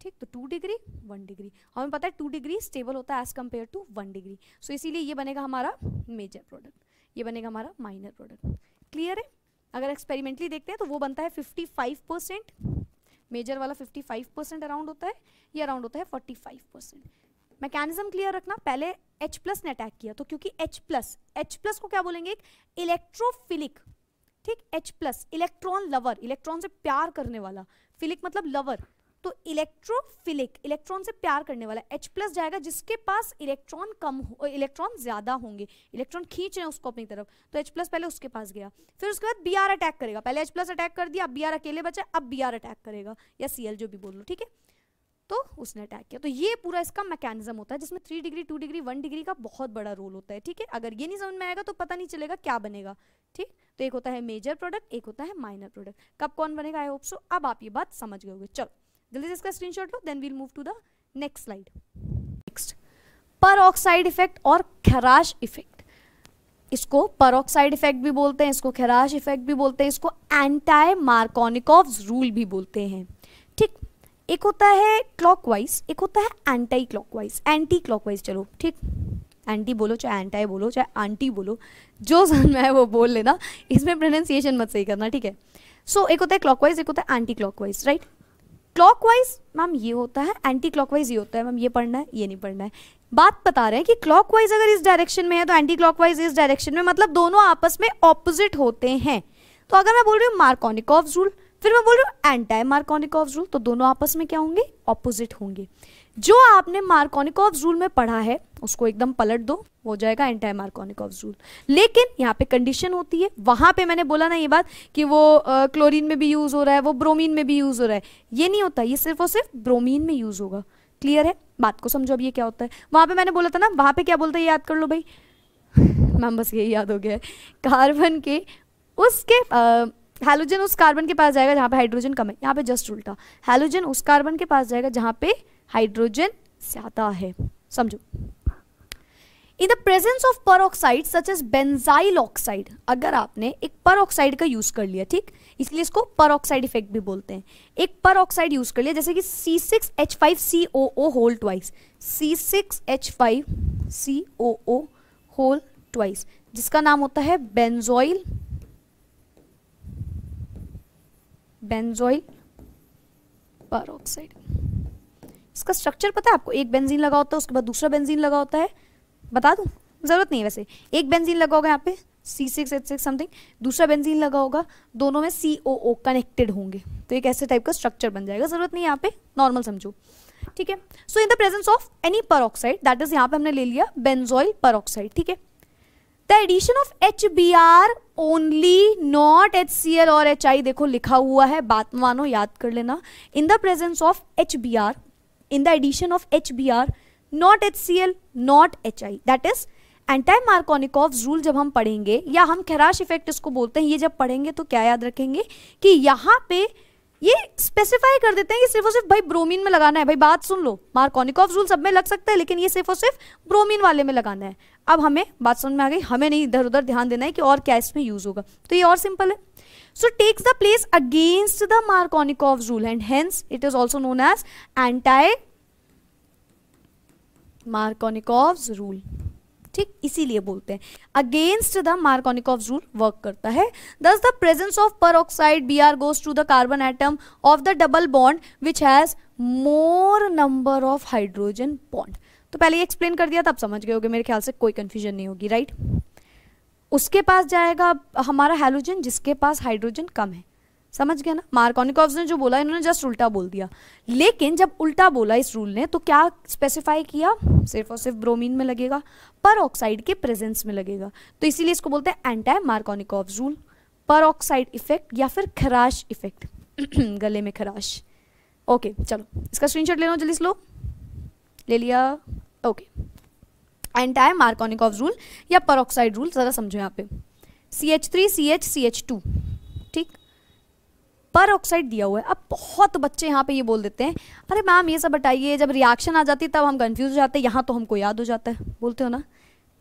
ठीक तो टू डिग्री वन डिग्री हमें पता है टू डिग्री स्टेबल होता है as compare to one degree so इसीलिए ये बनेगा हमारा मेजर प्रोडक्ट ये बनेगा हमारा माइनर प्रोडक्ट क्लियर है अगर एक्सपेरिमेंटली देखते हैं तो वो बनता है फिफ्टी फाइव परसेंट मेजर वाला फिफ्टी फाइव परसेंट अराउंड होता है ये अराउंड होता है forty five percent mechanism clear रखना पहले H प्लस ने अटैक किया तो क्योंकि H प्लस H प्लस को क्या बोलेंगे एक इलेक्ट्रोफिलिक ठीक H plus electron lover electron से प्यार करने वाला फिलिक मतलब लवर तो इलेक्ट्रोफिलिक इलेक्ट्रॉन से प्यार करने वाला H प्लस जाएगा जिसके पास इलेक्ट्रॉन कम हो इलेक्ट्रॉन ज्यादा होंगे इलेक्ट्रॉन खींच रहे उसको अपनी तरफ तो H प्लस पहले उसके पास गया फिर उसके बाद बी अटैक करेगा पहले H प्लस अटैक कर दिया अब बी अकेले बचा अब बी अटैक करेगा या सी जो भी बोल लो ठीक है तो उसने अटैक किया तो ये पूरा इसका मैकेनिज्म होता है जिसमें three degree two degree one degree का बहुत बड़ा रोल होता है ठीक है अगर ये नहीं समझ में आएगा तो पता नहीं चलेगा क्या बनेगा ठीक तो एक होता है मेजर प्रोडक्ट एक होता है माइनर प्रोडक्ट कब कौन बनेगा आई होप सो अब आप ये बात समझ गए चलो जल्दी से इसका स्क्रीनशॉट लो then we'll move to the next slide next peroxide effect और खराश इफेक्ट इसको परऑक्साइड इफेक्ट भी बोलते हैं इसको खराश इफेक्ट भी बोलते हैं इसको एंटी मार्कोनिकॉफ रूल भी बोलते हैं ठीक एक होता है क्लॉकवाइज एक होता है एंटी क्लॉकवाइज एंटी क्लॉकवाइज चलो ठीक एंटी बोलो चाहे एंटाई बोलो चाहे आंटी बोलो जो समझ में वो बोल लेना इसमें प्रोनाउंसिएशन मत सही करना ठीक है सो so, एक होता है क्लॉकवाइज एक होता है anticlockwise right clockwise ma'am ये होता है एंटी क्लॉकवाइज ये होता है मैम ये पढ़ना है ये नहीं पढ़ना है बात बता रहे हैं कि क्लॉकवाइज अगर इस डायरेक्शन में है तो एंटी क्लॉकवाइज इस डायरेक्शन में मतलब दोनों आपस में ऑपोजिट होते हैं तो अगर मैं बोल रही हूँ मार्कोनिकॉव्स रूल फिर मैं बोल रहा हूँ एंटाई मार्कोनिकॉफ रूल तो दोनों आपस में क्या होंगे ऑपोजिट होंगे जो आपने मार्कोनिकॉफ रूल में पढ़ा है उसको एकदम पलट दो हो जाएगा एंटाई मार्कोनिकॉफ रूल लेकिन यहाँ पे कंडीशन होती है वहां पे मैंने बोला ना ये बात कि वो आ, क्लोरीन में भी यूज़ हो रहा है वो ब्रोमीन में भी यूज़ हो रहा है ये नहीं होता ये सिर्फ और सिर्फ ब्रोमीन में यूज़ होगा क्लियर है बात को समझो अब ये क्या होता है वहां पर मैंने बोला था ना वहां पर क्या बोलता है याद कर लो भाई मैम बस यही याद हो गया है कार्बन के उसके आ, हेलोजन उस कार्बन के पास जाएगा जहाँ पे हाइड्रोजन कम है यहाँ पे जस्ट उल्टा हेलोजन उस कार्बन के पास जाएगा जहाँ पे हाइड्रोजन ज़्यादा है समझो in the presence of peroxide such as benzyl oxide अगर आपने एक पर ऑक्साइड का यूज कर लिया ठीक इसलिए इसको पर ऑक्साइड इफेक्ट भी बोलते हैं एक पर ऑक्साइड यूज कर लिया जैसे कि C six H five C O O whole twice C six H five C O O whole twice जिसका नाम होता है बेंजोइल बेंजोइल पेरोक्साइड इसका स्ट्रक्चर पता है आपको एक बेंजीन लगा होता है उसके बाद दूसरा बेंजीन लगा होता है बता दूं जरूरत नहीं है वैसे एक बेंजीन लगा होगा यहाँ पे C six H six something दूसरा बेंजीन लगा होगा दोनों में सी ओ ओ कनेक्टेड होंगे तो एक ऐसे टाइप का स्ट्रक्चर बन जाएगा जरूरत नहीं यहाँ पे नॉर्मल समझो ठीक है so in the presence of any peroxide that is यहाँ पे हमने ले लिया बेंजोइल पर ठीक है addition of H B R only not H C L और एच आई देखो लिखा हुआ है बात मानो याद कर लेना in the presence of H B R in the addition of H B R not H C L not H I that is anti Markovnikov rule जब हम पढ़ेंगे या हम खराश इफेक्ट इसको बोलते हैं ये जब पढ़ेंगे तो क्या याद रखेंगे कि यहाँ पे ये स्पेसिफाई कर देते हैं कि सिर्फ और सिर्फ भाई ब्रोमीन में लगाना है भाई बात सुन लो मार्कोनिकॉफ रूल सब में लग सकता है लेकिन ये सिर्फ और सिर्फ ब्रोमीन वाले में लगाना है अब हमें बात समझ में आ गई हमें नहीं इधर उधर ध्यान देना है कि और क्या इसमें यूज होगा तो ये और सिंपल है so takes the place against the Markovnikov rule and hence it is also known as anti Markovnikov rule ठीक इसीलिए बोलते हैं against the of rule work करता है thus the presence of peroxide B R goes to the carbon atom of the double bond which has more number of hydrogen bond तो पहले explain कर दिया था आप समझ गए होगे मेरे ख्याल से कोई कंफ्यूजन नहीं होगी राइट उसके पास जाएगा हमारा हेलोजन जिसके पास हाइड्रोजन कम है समझ गया ना मार्कोनिकॉव ने जो बोला इन्होंने जस्ट उल्टा बोल दिया लेकिन जब उल्टा बोला इस रूल ने तो क्या स्पेसिफाई किया सिर्फ और सिर्फ ब्रोमीन में लगेगा पर ऑक्साइड के प्रेजेंस में लगेगा तो इसीलिए इसको बोलते हैं anti Markovnikov rule peroxide effect या फिर खराश इफेक्ट गले में खराश ओके चलो इसका शॉट ले लो जल्दी स्लो ले लिया ओके एंटा मार्कोनिकॉव रूल या पर ऑक्साइड रूल ज़रा समझो यहाँ पे C H three C H C H two ठीक पर ऑक्साइड दिया हुआ है अब बहुत बच्चे यहाँ पे ये बोल देते हैं अरे मैम ये सब बताइए जब रिएक्शन आ जाती है तब हम कंफ्यूज हो जाते हैं यहाँ तो हमको याद हो जाता है बोलते हो ना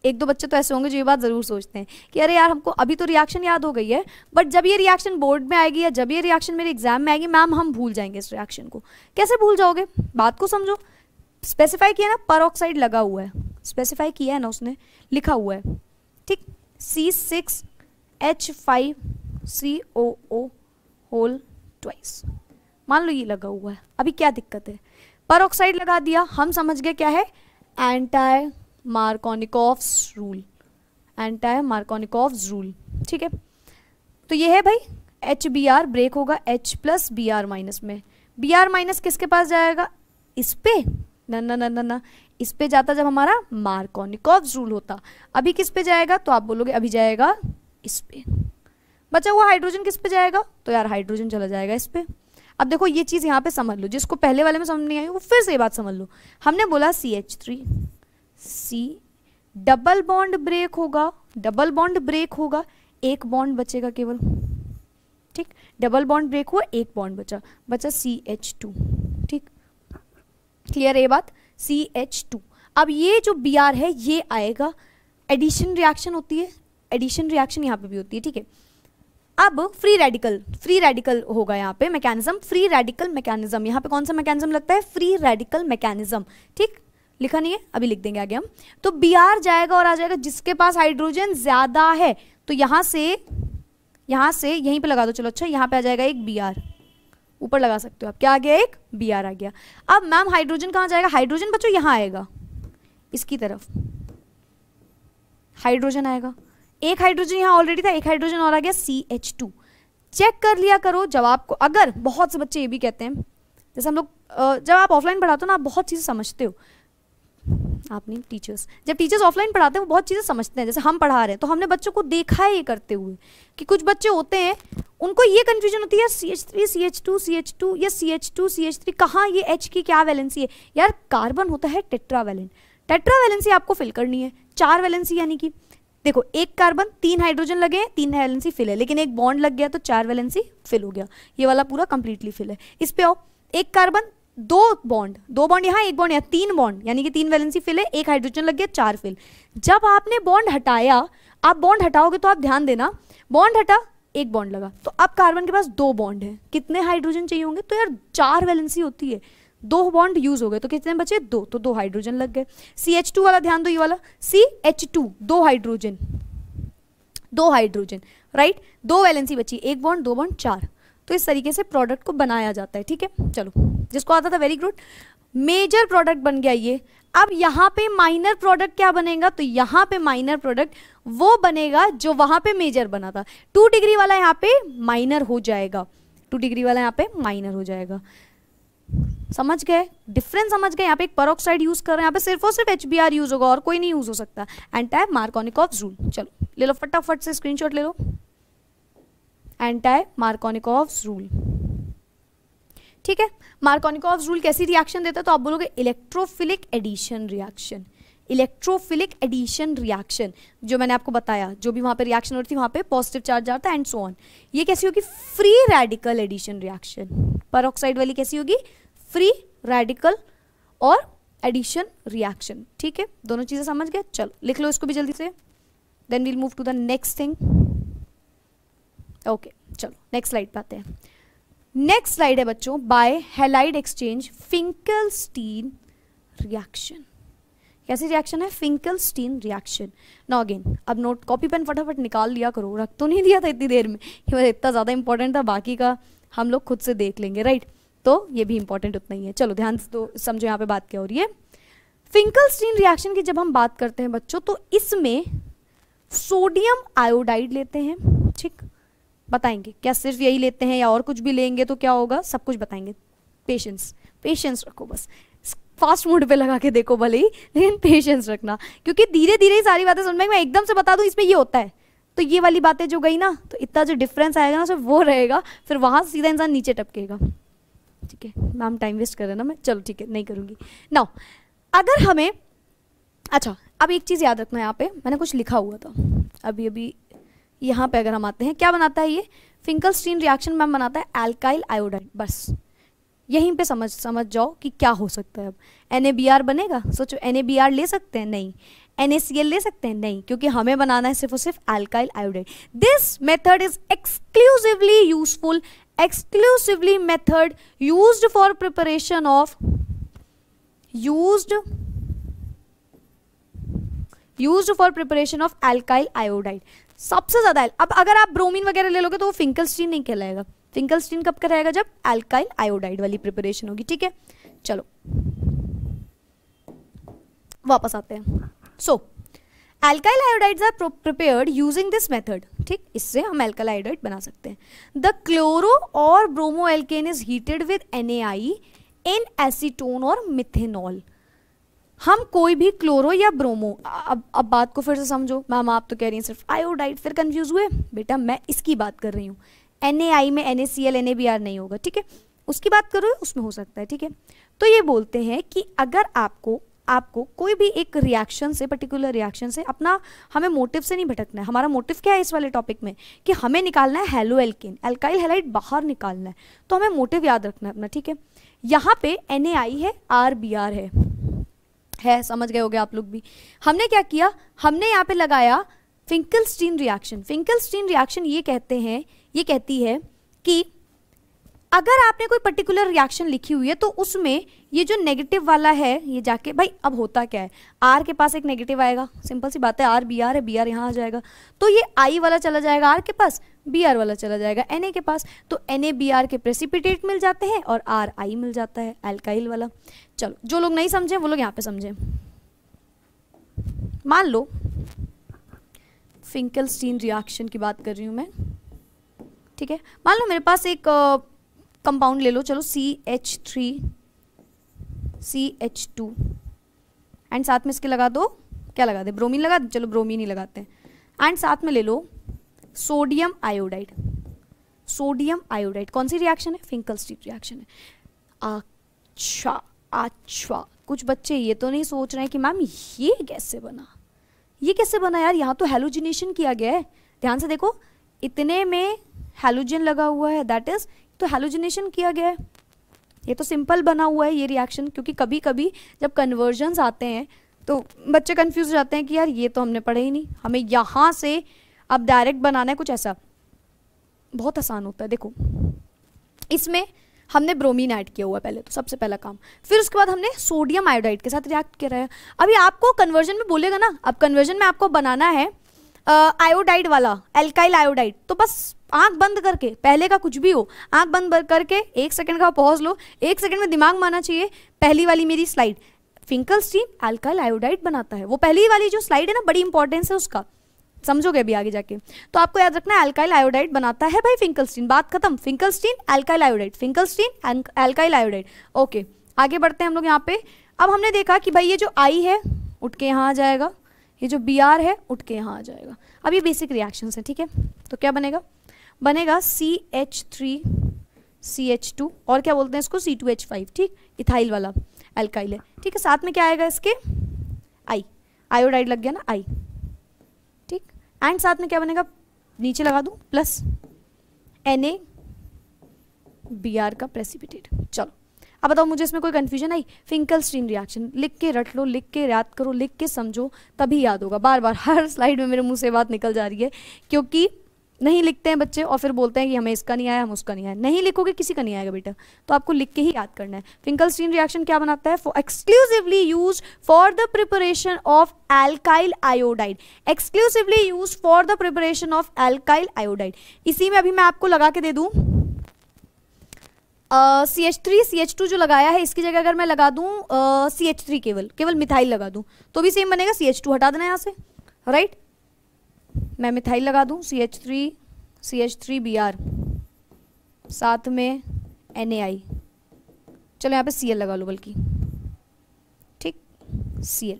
एक दो बच्चे तो ऐसे होंगे जो ये बात ज़रूर सोचते हैं कि अरे यार हमको अभी तो रिएक्शन याद हो गई है बट जब ये रिएक्शन बोर्ड में आएगी या जब ये रिएक्शन मेरे एग्जाम में आएगी मैम हम भूल जाएंगे इस रिएक्शन को कैसे भूल जाओगे बात को समझो स्पेसिफाई किया ना पर लगा हुआ है स्पेसिफाई किया है ना उसने लिखा हुआ है ठीक C six H five C O O whole twice मान लो ये लगा हुआ है अभी क्या दिक्कत है पर ऑक्साइड लगा दिया हम समझ गए क्या है anti Markovnikov's rule anti Markovnikov's rule ठीक है तो ये है भाई एच बी आर ब्रेक होगा H plus B R minus में बी आर माइनस किसके पास जाएगा इस पे ना ना ना ना ना इस पे जाता जब हमारा मार्कोनिकॉफ्स रूल होता अभी किस पे जाएगा तो आप बोलोगे अभी जाएगा इस पे बचा हुआ हाइड्रोजन किस पे जाएगा तो यार हाइड्रोजन चला जाएगा इस पर अब देखो ये चीज़ यहाँ पे समझ लो जिसको पहले वाले में समझ नहीं आई वो फिर से ये बात समझ लो हमने बोला C H three C double bond break होगा डबल बॉन्ड ब्रेक होगा एक बॉन्ड बचेगा केवल ठीक डबल बॉन्ड ब्रेक हुआ एक बॉन्ड बचा बचा सी एच टू ठीक क्लियर ये बात सी एच टू अब ये जो बी आर है ये आएगा एडिशन रिएक्शन होती है एडिशन रिएक्शन यहाँ पे भी होती है ठीक है अब फ्री रेडिकल फ्री रेडिकल होगा यहाँ पे मैकेनिज्म फ्री रेडिकल मैकेनिज्म यहाँ पे कौन सा मैकेनिज्म लगता है फ्री रेडिकल मैकेनिज्म ठीक लिखा नहीं है अभी लिख देंगे आगे हम तो बी आर जाएगा और आ जाएगा जिसके पास हाइड्रोजन ज्यादा है तो यहां से यहां से यहीं पे लगा दो चलो अच्छा यहां पे आ जाएगा एक बी आर ऊपर लगा सकते हो आप क्या आ गया एक बी आर आ गया अब मैम हाइड्रोजन कहां जाएगा हाइड्रोजन बच्चों यहां आएगा इसकी तरफ हाइड्रोजन आएगा एक हाइड्रोजन यहाँ ऑलरेडी था एक हाइड्रोजन और आ गया सी एच टू चेक कर लिया करो जवाब को अगर बहुत से बच्चे ये भी कहते हैं जैसे हम लोग जब आप ऑफलाइन पढ़ाते हो ना आप बहुत चीज़ें समझते हो आप नहीं टीचर्स जब टीचर्स ऑफलाइन पढ़ाते हैं वो बहुत चीज़ें समझते हैं जैसे हम पढ़ा रहे हैं तो हमने बच्चों को देखा है ये करते हुए कि कुछ बच्चे होते हैं उनको ये कन्फ्यूजन होती है C H three C H two C H two या C H two C H three कहाँ ये एच की क्या वैलेंसी है यार कार्बन होता है टेट्रा वैलेंट टेट्रा वैलेंसी आपको फिल करनी है चार वैलेंसी यानी कि देखो एक कार्बन तीन हाइड्रोजन लगे हैं तीन वैलेंसी फिल है लेकिन एक बॉन्ड लग गया तो चार वैलेंसी फिल हो गया ये वाला पूरा कंप्लीटली फिल है इस पे आओ एक कार्बन दो बॉन्ड दो बॉन्ड यहाँ एक बॉन्ड यहाँ तीन बॉन्ड यानी कि तीन वैलेंसी फिल है एक हाइड्रोजन लग गया चार फिल जब आपने बॉन्ड हटाया आप बॉन्ड हटाओगे तो आप ध्यान देना बॉन्ड हटा एक बॉन्ड लगा तो अब कार्बन के पास दो बॉन्ड है कितने हाइड्रोजन चाहिए होंगे तो यार चार वैलेंसी होती है दो बॉन्ड यूज हो गए तो कितने बचे दो तो दो हाइड्रोजन लग गए सी एच टू वाला ध्यान दो ये वाला सी एच टू दो हाइड्रोजन दो हाइड्रोजन राइट दो वैलेंसी बची एक बॉन्ड दो बॉन्ड चार तो इस तरीके से प्रोडक्ट को बनाया जाता है ठीक है चलो जिसको आता था वेरी गुड मेजर प्रोडक्ट बन गया ये अब यहाँ पे माइनर प्रोडक्ट क्या बनेगा तो यहाँ पे माइनर प्रोडक्ट वो बनेगा जो वहां पे मेजर बना था टू डिग्री वाला यहाँ पे माइनर हो जाएगा टू डिग्री वाला यहाँ पे माइनर हो जाएगा समझ गए डिफरेंस समझ गए यहाँ पे एक परोक्साइड यूज कर रहे हैं यहाँ पे सिर्फ और सिर्फ एच यूज होगा और कोई नहीं यूज हो सकता एंड टैप मार्कोनिकॉफ रूल चलो ले लो फटाफट से स्क्रीन ले लो एंटाई मार्कोनिकॉफ रूल ठीक है मार्कोनिकॉफ रूल कैसी रिएक्शन देता है तो आप बोलोगे electrophilic addition reaction electrophilic addition reaction जो मैंने आपको बताया जो भी वहां पे रिएक्शन हो रही थी वहां पे पॉजिटिव चार्ज आ रहा था एंड सो ऑन ये कैसी होगी फ्री रेडिकल एडिशन रिएक्शन पर वाली कैसी होगी फ्री रेडिकल और एडिशन रिएक्शन ठीक है दोनों चीज़ें समझ गए चलो लिख लो इसको भी जल्दी से then we'll move to the next thing okay चलो नेक्स्ट स्लाइड पे आते हैं नेक्स्ट स्लाइड है बच्चों by halide exchange Finkelstein reaction कैसी रिएक्शन है फिंकल स्टीन रिएक्शन ना अगेन अब नोट कॉपी पेन फटाफट निकाल लिया करो रख तो नहीं दिया था इतनी देर में मतलब इतना ज़्यादा इंपॉर्टेंट था बाकी का हम लोग खुद से देख लेंगे राइट तो ये भी इंपॉर्टेंट उतना ही है चलो ध्यान से तो समझो यहाँ पे बात क्या हो रही है फिंकल स्टीन रिएक्शन की जब हम बात करते हैं बच्चों तो इसमें सोडियम आयोडाइड लेते हैं ठीक बताएंगे क्या सिर्फ यही लेते हैं या और कुछ भी लेंगे तो क्या होगा सब कुछ बताएंगे पेशेंस पेशेंस रखो बस फास्ट मोड पे लगा के देखो भले ही लेकिन पेशेंस रखना क्योंकि धीरे धीरे ही सारी बातें सुन में मैं एकदम से बता दूं इसमें ये होता है तो ये वाली बातें जो गई ना तो इतना जो डिफरेंस आएगा ना सिर्फ वो रहेगा फिर वहां से सीधा इंसान नीचे टपकेगा ठीक है मैम टाइम वेस्ट कर रहे ना मैं चलो ठीक है नहीं करूंगी ना अगर हमें अच्छा अब एक चीज़ याद रखना यहाँ पे मैंने कुछ लिखा हुआ था अभी अभी यहाँ पे अगर हम आते हैं क्या बनाता है ये फिंकल स्टीन रिएक्शन मैम बनाता है एल्काइल आयोडाइड बस यहीं पे समझ समझ जाओ कि क्या हो सकता है अब एन बनेगा सोचो एन ले सकते हैं नहीं एन ले सकते हैं नहीं क्योंकि हमें बनाना है सिर्फ और सिर्फ alkyl iodide this method is exclusively useful exclusively method use for preparation of use use for preparation of alkyl iodide सबसे ज्यादा अब अगर आप ब्रोमीन वगैरह ले लोगे तो वो फिंकल स्टीन नहीं कहलाएगा फिंकलस्टीन कब का रहेगा जब एल्काइल आयोडाइड वाली प्रिपरेशन होगी ठीक है चलो वापस आते हैं so alkyl iodides are prepared using this method ठीक इससे हम एल्काइल आयोडाइड बना सकते हैं द क्लोरो और bromo alkane is heated with N in acetone और मिथेनॉल हम कोई भी क्लोरो या ब्रोमो अब अब बात को फिर से समझो मैम आप तो कह रही हैं सिर्फ आयोडाइड फिर कंफ्यूज हुए बेटा मैं इसकी बात कर रही हूँ एन में N A C L N A B R नहीं होगा ठीक है उसकी बात करो उसमें हो सकता है ठीक है तो ये बोलते हैं कि अगर आपको आपको कोई भी एक रिएक्शन से पर्टिकुलर रिएक्शन से अपना हमें मोटिव से नहीं भटकना है हमारा मोटिव क्या है इस वाले टॉपिक में कि हमें निकालना है हेलो एल्किन एल्काइल हेलाइट बाहर निकालना है तो हमें मोटिव याद रखना है अपना ठीक है यहाँ पे एन है आर बी आर है है समझ गए हो गए आप लोग भी हमने क्या किया हमने यहाँ पे लगाया Finkelstein reaction Finkelstein reaction ये कहते हैं ये कहती है कि अगर आपने कोई पर्टिकुलर रिएक्शन लिखी हुई है तो उसमें ये जो नेगेटिव वाला है ये जाके भाई अब होता क्या है आर के पास एक नेगेटिव आएगा सिंपल सी बात है आर बी आर है बी आर यहाँ आ जाएगा तो ये आई वाला चला जाएगा आर के पास बी आर वाला चला जाएगा एन ए के पास तो एन ए बी आर के प्रेसिपिटेट मिल जाते हैं और आर आई मिल जाता है एल्काइल वाला चलो जो लोग नहीं समझे वो लोग यहाँ पे समझे मान लो फिंकल स्टीन रिएक्शन की बात कर रही हूँ मैं ठीक है मान लो मेरे पास एक कंपाउंड ले लो चलो C H three C H two and साथ में इसके लगा दो क्या लगा दे ब्रोमीन लगा दे चलो ब्रोमीन ही लगाते हैं एंड साथ में ले लो सोडियम आयोडाइड सोडियम आयोडाइड कौन सी रिएक्शन है फिंकल स्ट्रीट रिएक्शन है अच्छा अच्छा कुछ बच्चे ये तो नहीं सोच रहे हैं कि मैम ये कैसे बना ये कैसे बना यार यहाँ तो हेलोजिनेशन किया गया है ध्यान से देखो इतने में हेलोजन लगा हुआ है दैट इज तो हेलोजनेशन किया गया है ये तो सिंपल बना हुआ है ये रिएक्शन क्योंकि कभी कभी जब कन्वर्जन्स आते हैं तो बच्चे कन्फ्यूज जाते हैं कि यार ये तो हमने पढ़े ही नहीं हमें यहाँ से अब डायरेक्ट बनाना है कुछ ऐसा बहुत आसान होता है देखो इसमें हमने ब्रोमीन ऐड किया हुआ पहले तो सबसे पहला काम फिर उसके बाद हमने सोडियम आयोडाइड के साथ रिएक्ट किया है अभी आपको कन्वर्जन में बोलेगा ना अब कन्वर्जन में आपको बनाना है आयोडाइड वाला एल्काइल आयोडाइड तो बस आंख बंद करके पहले का कुछ भी हो आंख बंद करके एक सेकंड का पॉज लो एक सेकंड में दिमाग माना चाहिए पहली वाली मेरी slide Finkelstein alkyl iodide बनाता है वो पहली वाली जो स्लाइड है ना बड़ी इंपॉर्टेंस है उसका समझोगे अभी आगे जाके तो आपको याद रखना है अल्काइल आयोडाइड बनाता है भाई फिंकलस्टीन बात खत्म Finkelstein alkyl iodide Finkelstein alkyl iodide okay आगे बढ़ते हैं हम लोग यहाँ पे अब हमने देखा कि भाई ये जो आई है उठ के यहाँ आ जाएगा ये जो बी है उठ के यहाँ आ जाएगा अब ये बेसिक रिएक्शन है ठीक है तो क्या बनेगा बनेगा C H three C H two और क्या बोलते हैं इसको सी टू एच फाइव ठीक इथाइल वाला एल्काइल है ठीक है साथ में क्या आएगा इसके आई आयोडाइड लग गया ना आई ठीक एंड साथ में क्या बनेगा नीचे लगा दूँ plus N A B R का प्रेसिपिटेट चलो अब बताओ मुझे इसमें कोई कन्फ्यूजन आई फिंकल स्ट्रीन रिएक्शन लिख के रट लो लिख के याद करो लिख के समझो तभी याद होगा बार बार हर स्लाइड में मेरे मुंह से बात निकल जा रही है क्योंकि नहीं लिखते हैं बच्चे और फिर बोलते हैं कि हमें इसका नहीं आया हम उसका नहीं आया नहीं लिखोगे किसी का नहीं आएगा बेटा तो आपको लिख के ही याद करना है फिंकल फिंकलस्टीन रिएक्शन क्या बनाता है exclusively use for the preparation of alkyl iodide exclusively use for the preparation of alkyl iodide इसी में अभी मैं आपको लगा के दे दूँ C H three C H two जो लगाया है इसकी जगह अगर मैं लगा दूं सी एच थ्री केवल केवल मिथाइल लगा दूं तो भी सेम बनेगा सी एच टू हटा देना यहाँ से राइट मैं मिथाइल लगा दूं C H three C H three B R साथ में एन ए आई चलो यहाँ पे सी एल लगा लो बल्कि ठीक सी एल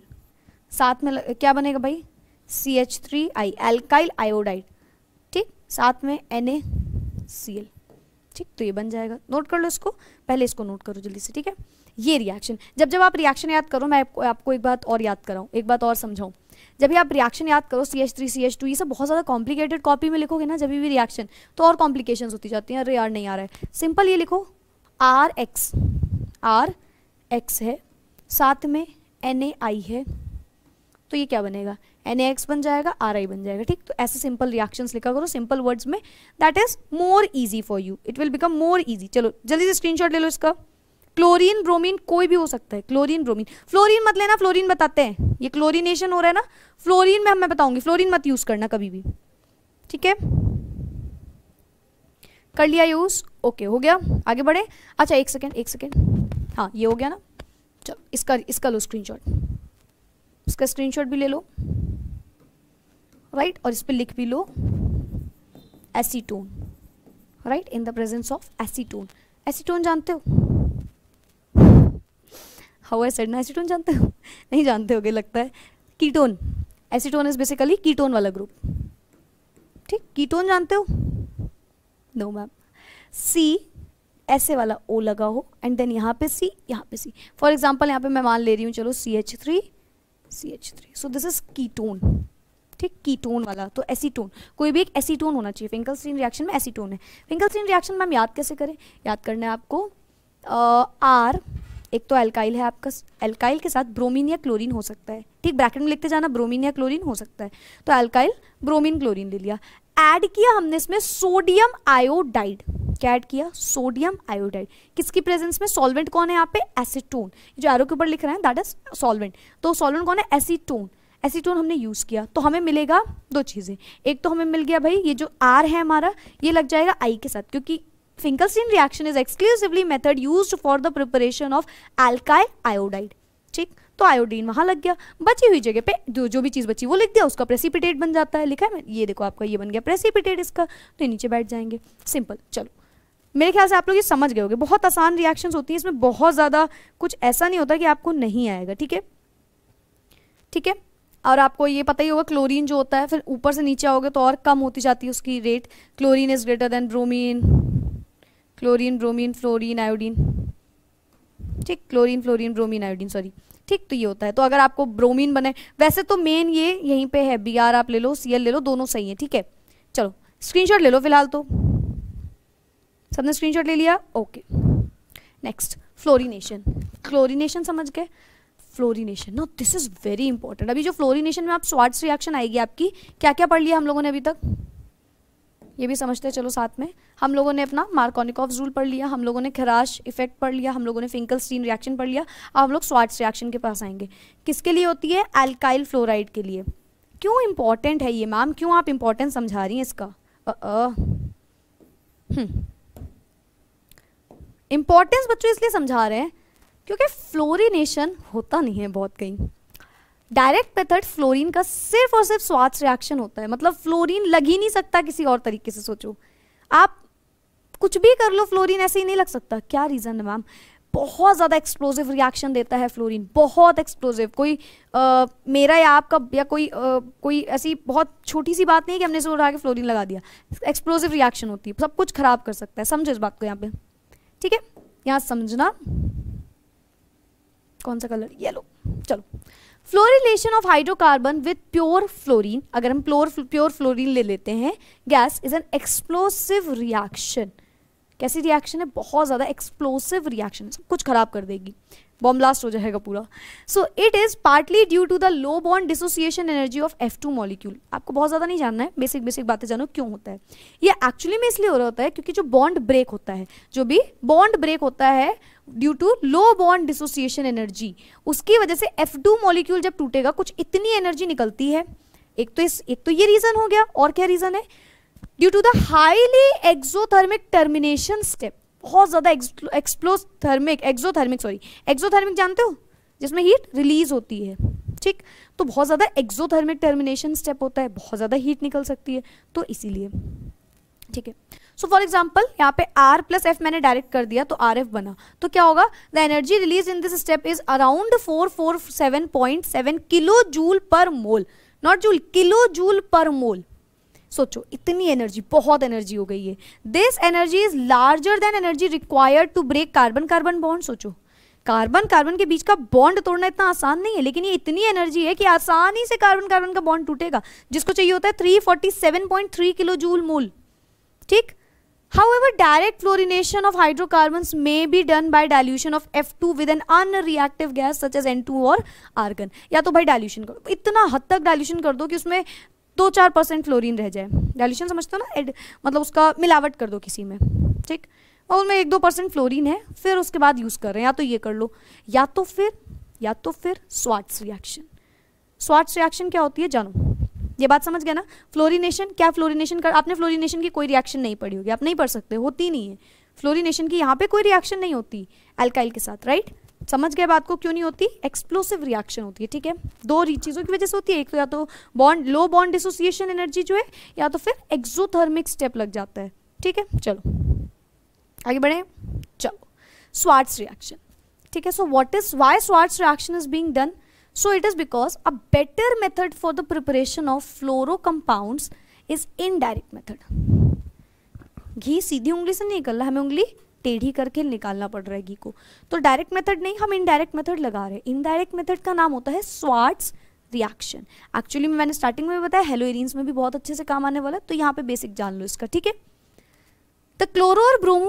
साथ में लग, क्या बनेगा भाई C H three I alkyl iodide ठीक साथ में एन ए सी एल ठीक तो ये बन जाएगा नोट कर लो इसको पहले इसको नोट करो जल्दी से ठीक है ये रिएक्शन जब जब आप रिएक्शन याद करो मैं आपको आपको एक बात और याद कराऊँ एक बात और समझाऊँ जब भी आप रिएक्शन याद करो C H three C H two ये सब बहुत ज़्यादा कॉम्प्लिकेटेड कॉपी में लिखोगे ना जब भी रिएक्शन तो और कॉम्प्लिकेशन होती जाती हैं अरे यार नहीं आ रहा है सिंपल ये लिखो आर एक्स आर एक्स है साथ में एन ए आई है तो ये क्या बनेगा एन एक्स बन जाएगा आर आई बन जाएगा ठीक तो ऐसे सिंपल रिएक्शंस लिखा करो सिंपल वर्ड्स में that is more easy for you it will become more easy चलो जल्दी से स्क्रीनशॉट ले लो इसका क्लोरीन ब्रोमीन कोई भी हो सकता है क्लोरीन ब्रोमीन फ्लोरीन मत लेना फ्लोरीन बताते हैं ये क्लोरीनेशन हो रहा है ना फ्लोरीन में हमें बताऊंगी फ्लोरीन मत यूज करना कभी भी ठीक है कर लिया यूज ओके हो गया आगे बढ़े अच्छा एक सेकेंड एक सेकेंड हाँ ये हो गया ना चलो इसका इसका लो शॉट इसका शॉट भी ले लो राइट और इस पर लिख भी लो acetone right in the presence of acetone acetone जानते हो हाउ एसिड एसीटोन जानते हो नहीं जानते हो लगता है ketone acetone is basically ketone वाला ग्रुप ठीक कीटोन जानते हो नो मैम सी ऐसे वाला ओ लगा हो एंड देन यहाँ पे सी यहाँ पे सी फॉर एग्जाम्पल यहाँ पे मैं मान ले रही हूँ चलो C H three C H three so this is ketone ठीक कीटोन वाला तो एसीटोन कोई भी एक एसीटोन होना चाहिए फिंकल स्ट्रीन रिएक्शन में एसीटोन है फिंकल स्ट्रीन रिएक्शन मैम याद कैसे करें याद करना है आपको आर uh, एक तो एल्काइल है आपका एल्काइल के साथ ब्रोमीन या क्लोरीन हो सकता है ठीक ब्रैकेट में लिखते जाना ब्रोमीन या क्लोरीन हो सकता है तो एल्काइल ब्रोमीन क्लोरीन ले लिया ऐड किया हमने इसमें सोडियम आयोडाइड क्या ऐड किया सोडियम आयोडाइड किसकी प्रेजेंस में सॉल्वेंट कौन है यहाँ पे एसीटोन जो एरो के ऊपर लिख रहे हैं दैट इज सॉल्वेंट तो सॉल्वेंट कौन है एसीटोन एसीटोन हमने यूज़ किया तो हमें मिलेगा दो चीज़ें एक तो हमें मिल गया भाई ये जो आर है हमारा ये लग जाएगा आई के साथ क्योंकि Finkelstein reaction is exclusively method use for the preparation of एल्काई आयोडाइड ठीक तो आयोडीन वहां लग गया बची हुई जगह पे जो जो भी चीज़ बची वो लिख दिया उसका प्रेसिपिटेट बन जाता है लिखा है ये देखो आपका ये बन गया प्रेसिपिटेट इसका तो ये नीचे बैठ जाएंगे सिंपल चलो मेरे ख्याल से आप लोग ये समझ गए होंगे बहुत आसान रिएक्शन होती हैं इसमें बहुत ज़्यादा कुछ ऐसा नहीं होता कि आपको नहीं आएगा ठीक है ठीक है और आपको ये पता ही होगा क्लोरीन जो होता है फिर ऊपर से नीचे आओगे तो और कम होती जाती है उसकी rate chlorine is greater than bromine chlorine bromine fluorine iodine ठीक chlorine fluorine bromine iodine sorry ठीक तो ये होता है तो अगर आपको ब्रोमीन बने वैसे तो मेन ये यहीं पे है बी आप ले लो सी ले लो दोनों सही है ठीक है चलो स्क्रीनशॉट ले लो फिलहाल तो सबने स्क्रीनशॉट ले लिया ओके नेक्स्ट फ्लोरिनेशन क्लोरिनेशन समझ गए fluorination no this is very important अभी जो फ्लोरिनेशन में आप स्वाट्स रिएक्शन आएगी आपकी क्या क्या पढ़ लिया हम लोगों ने अभी तक ये भी समझते हैं चलो साथ में हम लोगों ने अपना मार्कोनिकॉफ रूल पढ़ लिया हम लोगों ने खराश इफेक्ट पढ़ लिया हम लोगों ने फिंकल स्टीन रिएक्शन पढ़ लिया अब हम लोग स्वाट्स रिएक्शन के पास आएंगे किसके लिए होती है एल्काइल फ्लोराइड के लिए क्यों इंपॉर्टेंट है ये मैम क्यों आप इंपॉर्टेंट समझा रही हैं इसका इंपॉर्टेंस हम्म। बच्चों इसलिए समझा रहे हैं क्योंकि फ्लोरिनेशन होता नहीं है बहुत कहीं डायरेक्ट मेथड फ्लोरीन का सिर्फ और सिर्फ स्वाद रिएक्शन होता है मतलब फ्लोरीन लग ही नहीं सकता किसी और तरीके से सोचो आप कुछ भी कर लो फ्लोरीन ऐसे ही नहीं लग सकता क्या रीज़न है मैम बहुत ज़्यादा एक्सप्लोजिव रिएक्शन देता है फ्लोरीन बहुत एक्सप्लोजिव कोई आ, मेरा या आपका या कोई आ, कोई ऐसी बहुत छोटी सी बात नहीं कि हमने इसे उठा के फ्लोरीन लगा दिया एक्सप्लोजिव रिएक्शन होती है सब कुछ ख़राब कर सकता है समझो इस बात को यहाँ पे ठीक है यहाँ समझना कौन सा कलर येलो चलो fluorination of hydrocarbon with pure fluorine अगर हम प्योर प्योर फ्लोरीन ले लेते हैं gas is an explosive reaction कैसी रिएक्शन है बहुत ज़्यादा एक्सप्लोसिव रिएक्शन सब कुछ ख़राब कर देगी बॉम ब्लास्ट हो जाएगा पूरा so it is partly due to the low bond dissociation energy of F two molecule आपको बहुत ज़्यादा नहीं जानना है बेसिक बेसिक बातें जानो क्यों होता है ये एक्चुअली में इसलिए हो रहा होता है क्योंकि जो बॉन्ड ब्रेक होता है जो भी बॉन्ड ब्रेक होता है due to low bond dissociation energy उसकी वजह से एफ टू मॉलिक्यूल जब टूटेगा कुछ इतनी एनर्जी निकलती है एक तो इस एक तो ये रीजन हो गया और क्या रीजन है due to the highly exothermic termination step बहुत ज्यादा थर्मिक एक्सोथर्मिक सॉरी एक्सोथर्मिक जानते हो जिसमें हीट रिलीज होती है ठीक तो बहुत ज़्यादा एक्सोथर्मिक टर्मिनेशन स्टेप होता है बहुत ज़्यादा हीट निकल सकती है तो इसीलिए ठीक है सो फॉर एग्जाम्पल यहाँ पे आर प्लस एफ मैंने डायरेक्ट कर दिया तो आर एफ बना तो क्या होगा the energy release in this step is around four four seven point seven kilo joule per mole not joule kilo joule per mole सोचो इतनी एनर्जी बहुत एनर्जी हो गई है this energy is larger than energy required to break carbon carbon bond सोचो carbon carbon के बीच का बॉन्ड तोड़ना इतना आसान नहीं है लेकिन ये इतनी एनर्जी है कि आसानी से कार्बन कार्बन का बॉन्ड टूटेगा जिसको चाहिए होता है 347.3 किलो जूल मूल ठीक However, direct fluorination of hydrocarbons may be done by dilution of F2 with an unreactive gas such as N2 or argon. या तो भाई डायल्यूशन करो इतना हद तक dilution कर दो कि उसमें दो चार परसेंट फ्लोरिन रह जाए डायल्यूशन समझते हो ना एड मतलब उसका मिलावट कर दो किसी में ठीक और उनमें एक दो परसेंट फ्लोरिन है फिर उसके बाद यूज़ कर रहे हैं या तो ये कर लो या तो फिर या तो फिर स्वाट्स रिएक्शन स्वाट्स रिएक्शन क्या होती है जानो ये बात समझ गया ना फ्लोरिनेशन क्या फ्लोरिनेशन कर आपने फ्लोरिनेशन की कोई रिएक्शन नहीं पड़ी होगी आप नहीं पढ़ सकते होती नहीं है फ्लोरिनेशन की यहाँ पे कोई रिएक्शन नहीं होती एल्काइल के साथ राइट समझ गए बात को क्यों नहीं होती एक्सप्लोसिव रिएक्शन होती है ठीक है दो चीज़ों की वजह से होती है एक तो या तो bond low bond dissociation energy जो है या तो फिर एक्जोथर्मिक स्टेप लग जाता है ठीक है चलो आगे बढ़े चलो स्वार्ट्स रिएक्शन ठीक है so what is why Swarts reaction is being done So it is because a better method for the preparation of fluoro compounds is indirect method. घी सीधी उंगली से नहीं निकल रहा हमें उंगली टेढ़ी करके निकालना पड़ रहा है घी को तो डायरेक्ट मेथड नहीं हम इनडायरेक्ट मेथड लगा रहे हैं इनडायरेक्ट मेथड का नाम होता है स्वाट्स रिएक्शन एक्चुअली मैंने स्टार्टिंग में बताया हेलोइरिन्स में भी बहुत अच्छे से काम आने वाला है तो यहाँ पे बेसिक जान लो इसका ठीक है the chloro chloro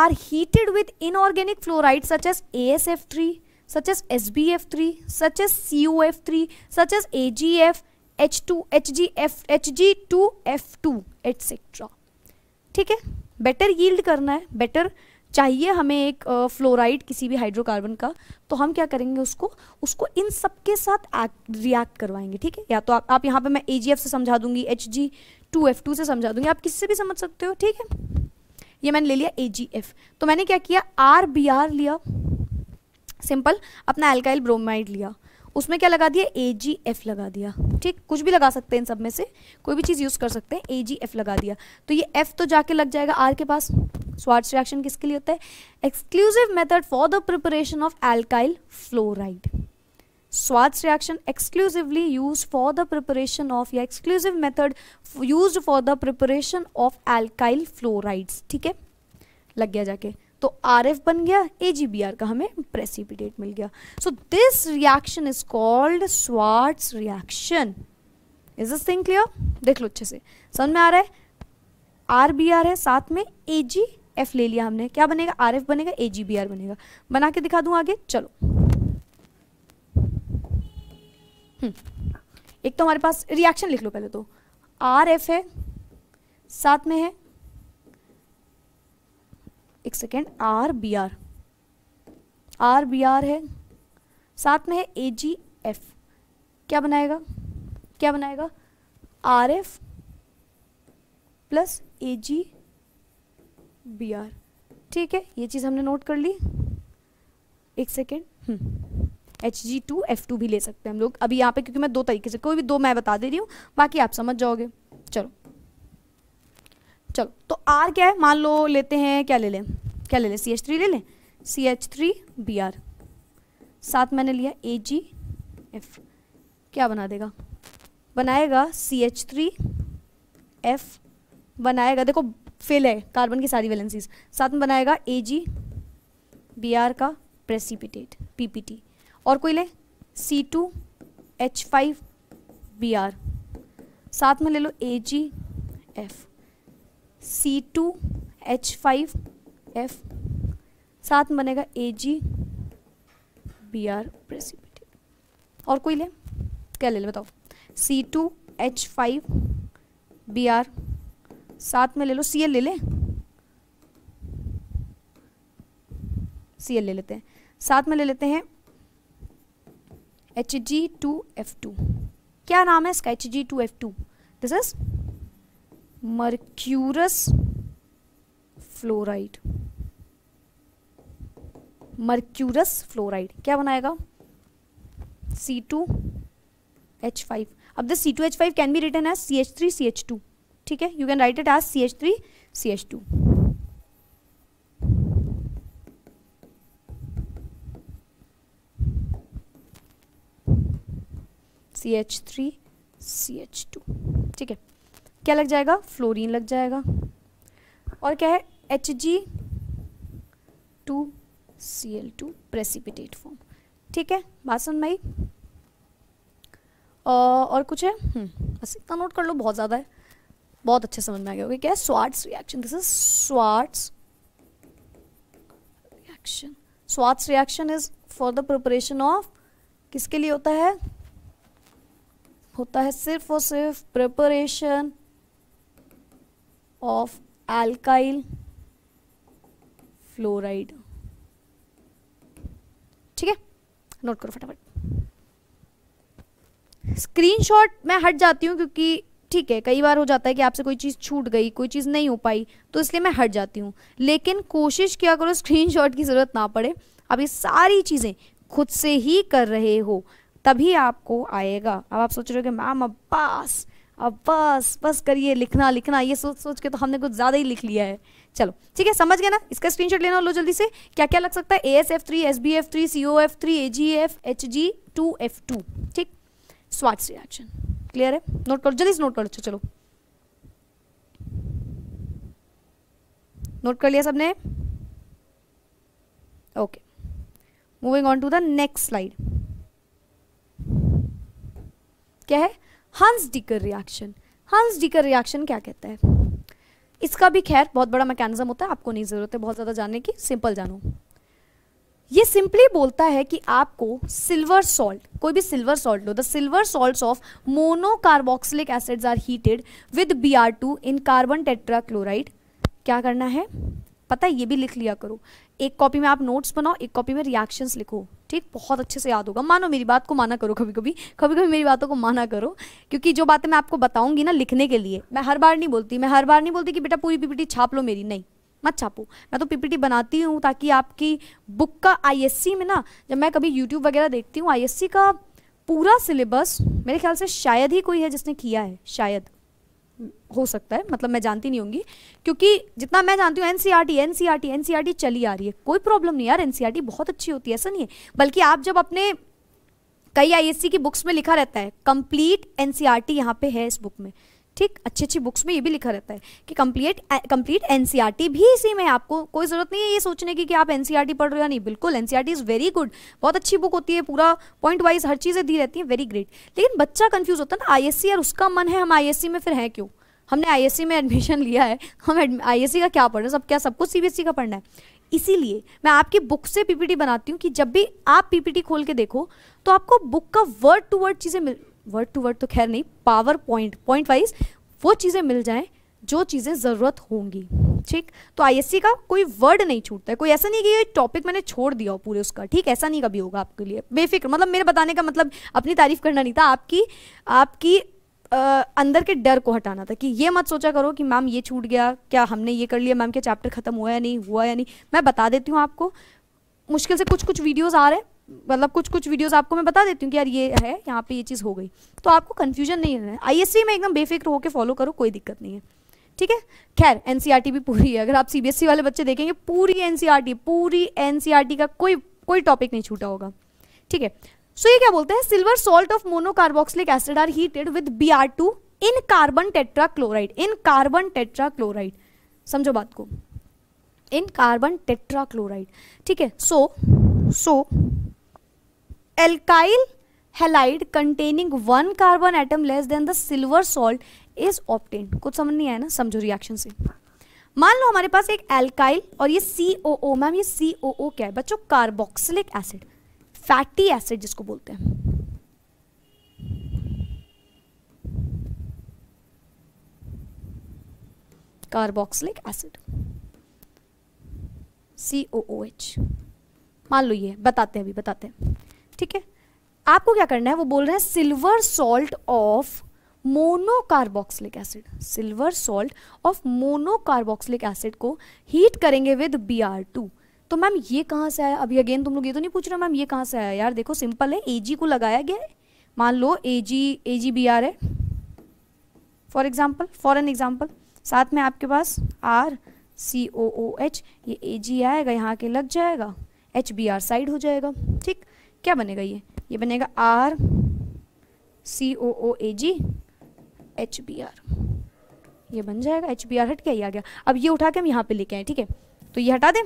or heated alkanes inorganic fluoride such as A S F three such as SBF3, such as COF3, such as AGF, H2, HGF, HG2F2, etc. ठीक है बेटर यील्ड करना है बेटर चाहिए हमें एक फ्लोराइड uh, किसी भी hydrocarbon का तो हम क्या करेंगे उसको उसको इन सब के साथ रिएक्ट करवाएंगे ठीक है या तो आप, आप यहाँ पे मैं ए से समझा दूंगी H G two F two से समझा दूंगी आप किसी से भी समझ सकते हो ठीक है ये मैंने ले लिया ए जी एफ तो मैंने क्या किया आर बी आर लिया सिंपल अपना एल्काइल ब्रोमाइड लिया उसमें क्या लगा दिया ए जी एफ लगा दिया ठीक कुछ भी लगा सकते हैं इन सब में से कोई भी चीज़ यूज़ कर सकते हैं ए जी एफ लगा दिया तो ये एफ तो जाके लग जाएगा आर के पास स्वार्च रिएक्शन किसके लिए होता है exclusive method for the preparation of alkyl fluoride Swarts reaction exclusively use for the preparation of या exclusive method use for the preparation of alkyl fluorides ठीक है लग गया जाके तो आर एफ बन गया ए जी बी आर का हमें प्रेसिपिटेट मिल गया so this reaction is called Swarts reaction is this thing clear देख लो अच्छे से समझ में आ रहा है आर बी आर है साथ में ए जी एफ ले लिया हमने क्या बनेगा आर एफ बनेगा ए जी बी आर बनेगा बना के दिखा दूं आगे चलो हम्म। एक तो हमारे पास रिएक्शन लिख लो पहले तो आर एफ है साथ में है एक second R B R R B R है साथ में है ए जी एफ क्या बनाएगा क्या बनाएगा R F plus A G B R ठीक है ये चीज़ हमने नोट कर ली एक सेकेंड हम्म, H G two F two भी ले सकते हैं हम लोग अभी यहाँ पे क्योंकि मैं दो तरीके से कोई भी दो मैं बता दे रही हूँ बाकी आप समझ जाओगे चलो चलो तो आर क्या है मान लो लेते हैं क्या ले लें क्या ले लें सी एच थ्री ले लें C H three B R साथ मैंने लिया ए जी एफ क्या बना देगा बनाएगा सी एच थ्री एफ बनाएगा देखो फेल है कार्बन की सारी वैलेंसीज साथ में बनाएगा ए जी बी आर का प्रेसिपिटेट पी पी टी और कोई ले C two H five B R साथ में ले लो A G F C two H five F साथ में बनेगा A G B R precipitate और कोई ले क्या ले ले बताओ C two H five B R साथ में ले लो सी एल ले लें सी एल ले लेते हैं साथ में ले लेते हैं H G two F two क्या नाम है इसका H G two F two this is mercurous fluoride mercurous fluoride क्या बनाएगा सी टू एच फाइव अब this C two H five can be written as C H three C H two ठीक है you can write it as C H three C H two C H three C H two ठीक है क्या लग जाएगा fluorine लग जाएगा और क्या है H G two C L two precipitate form ठीक है बात समझ और कुछ है हम्म, बस इतना नोट कर लो बहुत ज़्यादा है बहुत अच्छे समझ में आ गया होगा क्या है Swarts reaction this is Swarts reaction Swarts reaction is for the preparation of किसके लिए होता है होता है सिर्फ और सिर्फ प्रिपरेशन of alkyl fluoride ठीक है नोट करो फटाफट स्क्रीनशॉट मैं हट जाती हूँ क्योंकि ठीक है कई बार हो जाता है कि आपसे कोई चीज़ छूट गई कोई चीज़ नहीं हो पाई तो इसलिए मैं हट जाती हूँ लेकिन कोशिश किया करो स्क्रीनशॉट की ज़रूरत ना पड़े अब ये सारी चीज़ें खुद से ही कर रहे हो तभी आपको आएगा अब आप सोच रहे हो कि मैम अब्बास अब बस बस करिए लिखना लिखना ये सोच सोच के तो हमने कुछ ज़्यादा ही लिख लिया है चलो ठीक है समझ गया ना इसका स्क्रीनशॉट लेना लो जल्दी से क्या क्या लग सकता है A S F three S B F three C O F three A G F H G two F two ठीक स्वाट्स रिएक्शन क्लियर है नोट करो जल्दी से नोट कर अच्छा, चलो नोट कर लिया सबने okay moving on to the next slide क्या है हंस डिकर रिएक्शन हंस डिकर रिएक्शन क्या कहता है इसका भी खैर बहुत बड़ा मैकेनिज्म होता है आपको नहीं ज़रूरत है बहुत ज़्यादा जानने की सिंपल जानो ये सिंपली बोलता है कि आपको सिल्वर सॉल्ट कोई भी सिल्वर सॉल्ट लो the silver salts of monocarboxylic acids are heated with B R two in carbon tetrachloride क्या करना है पता है ये भी लिख लिया करो एक कॉपी में आप नोट्स बनाओ एक कॉपी में रिएक्शंस लिखो ठीक बहुत अच्छे से याद होगा मानो मेरी बात को माना करो कभी कभी कभी कभी मेरी बातों को माना करो क्योंकि जो बातें मैं आपको बताऊंगी ना लिखने के लिए मैं हर बार नहीं बोलती मैं हर बार नहीं बोलती कि बेटा पूरी पीपीटी छाप लो मेरी नहीं मत छापो मैं तो पीपीटी बनाती हूँ ताकि आपकी बुक का आई में ना जब मैं कभी यूट्यूब वगैरह देखती हूँ आई का पूरा सिलेबस मेरे ख्याल से शायद ही कोई है जिसने किया है शायद हो सकता है मतलब मैं जानती नहीं होंगी क्योंकि जितना मैं जानती हूँ एनसीईआरटी एनसीईआरटी एनसीईआरटी चली आ रही है कोई प्रॉब्लम नहीं यार एनसीईआरटी e बहुत अच्छी होती है ऐसा नहीं है बल्कि आप जब अपने कई आईएससी की बुक्स में लिखा रहता है कंप्लीट एनसीईआरटी e यहाँ पे है इस बुक में ठीक अच्छी अच्छी बुक्स में ये भी लिखा रहता है कि कंप्लीट कंप्लीट एनसीईआरटी भी इसी में आपको कोई ज़रूरत नहीं है ये सोचने की कि आप एनसीईआरटी e पढ़ रहे हो या नहीं बिल्कुल एनसीईआरटी इज़ वेरी गुड बहुत अच्छी बुक होती है पूरा पॉइंट वाइज हर चीज़ें दी रहती है वेरी ग्रेट लेकिन बच्चा कंफ्यूज़ होता है ना आई यार उसका मन है हम आई में फिर है क्यों हमने आई में एडमिशन लिया है हम आई का क्या पढ़ रहे हैं सब क्या सबको सी e का पढ़ना है इसीलिए मैं आपकी बुक से पीपीटी बनाती हूँ कि जब भी आप पीपीटी खोल के देखो तो आपको बुक का वर्ड टू वर्ड चीज़ें मिल वर्ड टू वर्ड तो खैर नहीं पावर पॉइंट पॉइंट वाइज वो चीज़ें मिल जाएं जो चीज़ें ज़रूरत होंगी ठीक तो आईएससी का कोई वर्ड नहीं छूटता है कोई ऐसा नहीं कि ये टॉपिक मैंने छोड़ दिया हो पूरे उसका ठीक ऐसा नहीं कभी होगा आपके लिए बेफिक्र मतलब मेरे बताने का मतलब अपनी तारीफ करना नहीं था आपकी आपकी आ, अंदर के डर को हटाना था कि ये मत सोचा करो कि मैम ये छूट गया क्या हमने ये कर लिया मैम के चैप्टर खत्म हुआ या नहीं हुआ या नहीं मैं बता देती हूँ आपको मुश्किल से कुछ कुछ वीडियोज़ आ रहे हैं मतलब कुछ कुछ वीडियोस आपको मैं बता देती हूँ कि यार ये है यहाँ पे ये चीज़ हो गई तो आपको कन्फ्यूजन नहीं रहना है आई में एकदम बेफिक्र होकर फॉलो करो कोई दिक्कत नहीं है ठीक है खैर एन e भी पूरी है अगर आप सीबीएसई e वाले बच्चे देखेंगे पूरी एन e पूरी एन का कोई कोई टॉपिक नहीं छूटा होगा ठीक है सो ये क्या बोलते हैं silver salt of monocarboxylic acid are heated with B in carbon tetra chloride in carbon tetra chloride समझो बात को इन कार्बन टेट्रा क्लोराइड ठीक है so so alkyl halide containing one carbon atom less than the silver salt is obtained कुछ समझ नहीं आया ना समझो रिएक्शन से मान लो हमारे पास एक एल्काइल और ये सी ओ ओ मैम ये सी ओ ओ क्या है बच्चों कार्बोक्सिलिक एसिड फैटी एसिड जिसको बोलते हैं carboxylic acid C O O H मान लो ये बताते हैं अभी बताते हैं ठीक है आपको क्या करना है वो बोल रहे हैं silver salt of monocarboxylic acid silver salt of monocarboxylic acid को हीट करेंगे विद बी आर टू तो मैम ये कहाँ से आया अभी अगेन तुम लोग ये तो नहीं पूछ रहे मैम ये कहाँ से आया यार देखो सिंपल है ए जी को लगाया गया है मान लो A G A G B R है for example for an example साथ में आपके पास are C O O H ये ए जी आएगा यहाँ के लग जाएगा एच बी आर साइड हो जाएगा ठीक क्या बनेगा ये ये बनेगा R C O O A G H B R ये बन जाएगा एच बी आर हट के ही आ गया अब ये उठा के हम यहाँ पे लेके आए ठीक है तो ये हटा दें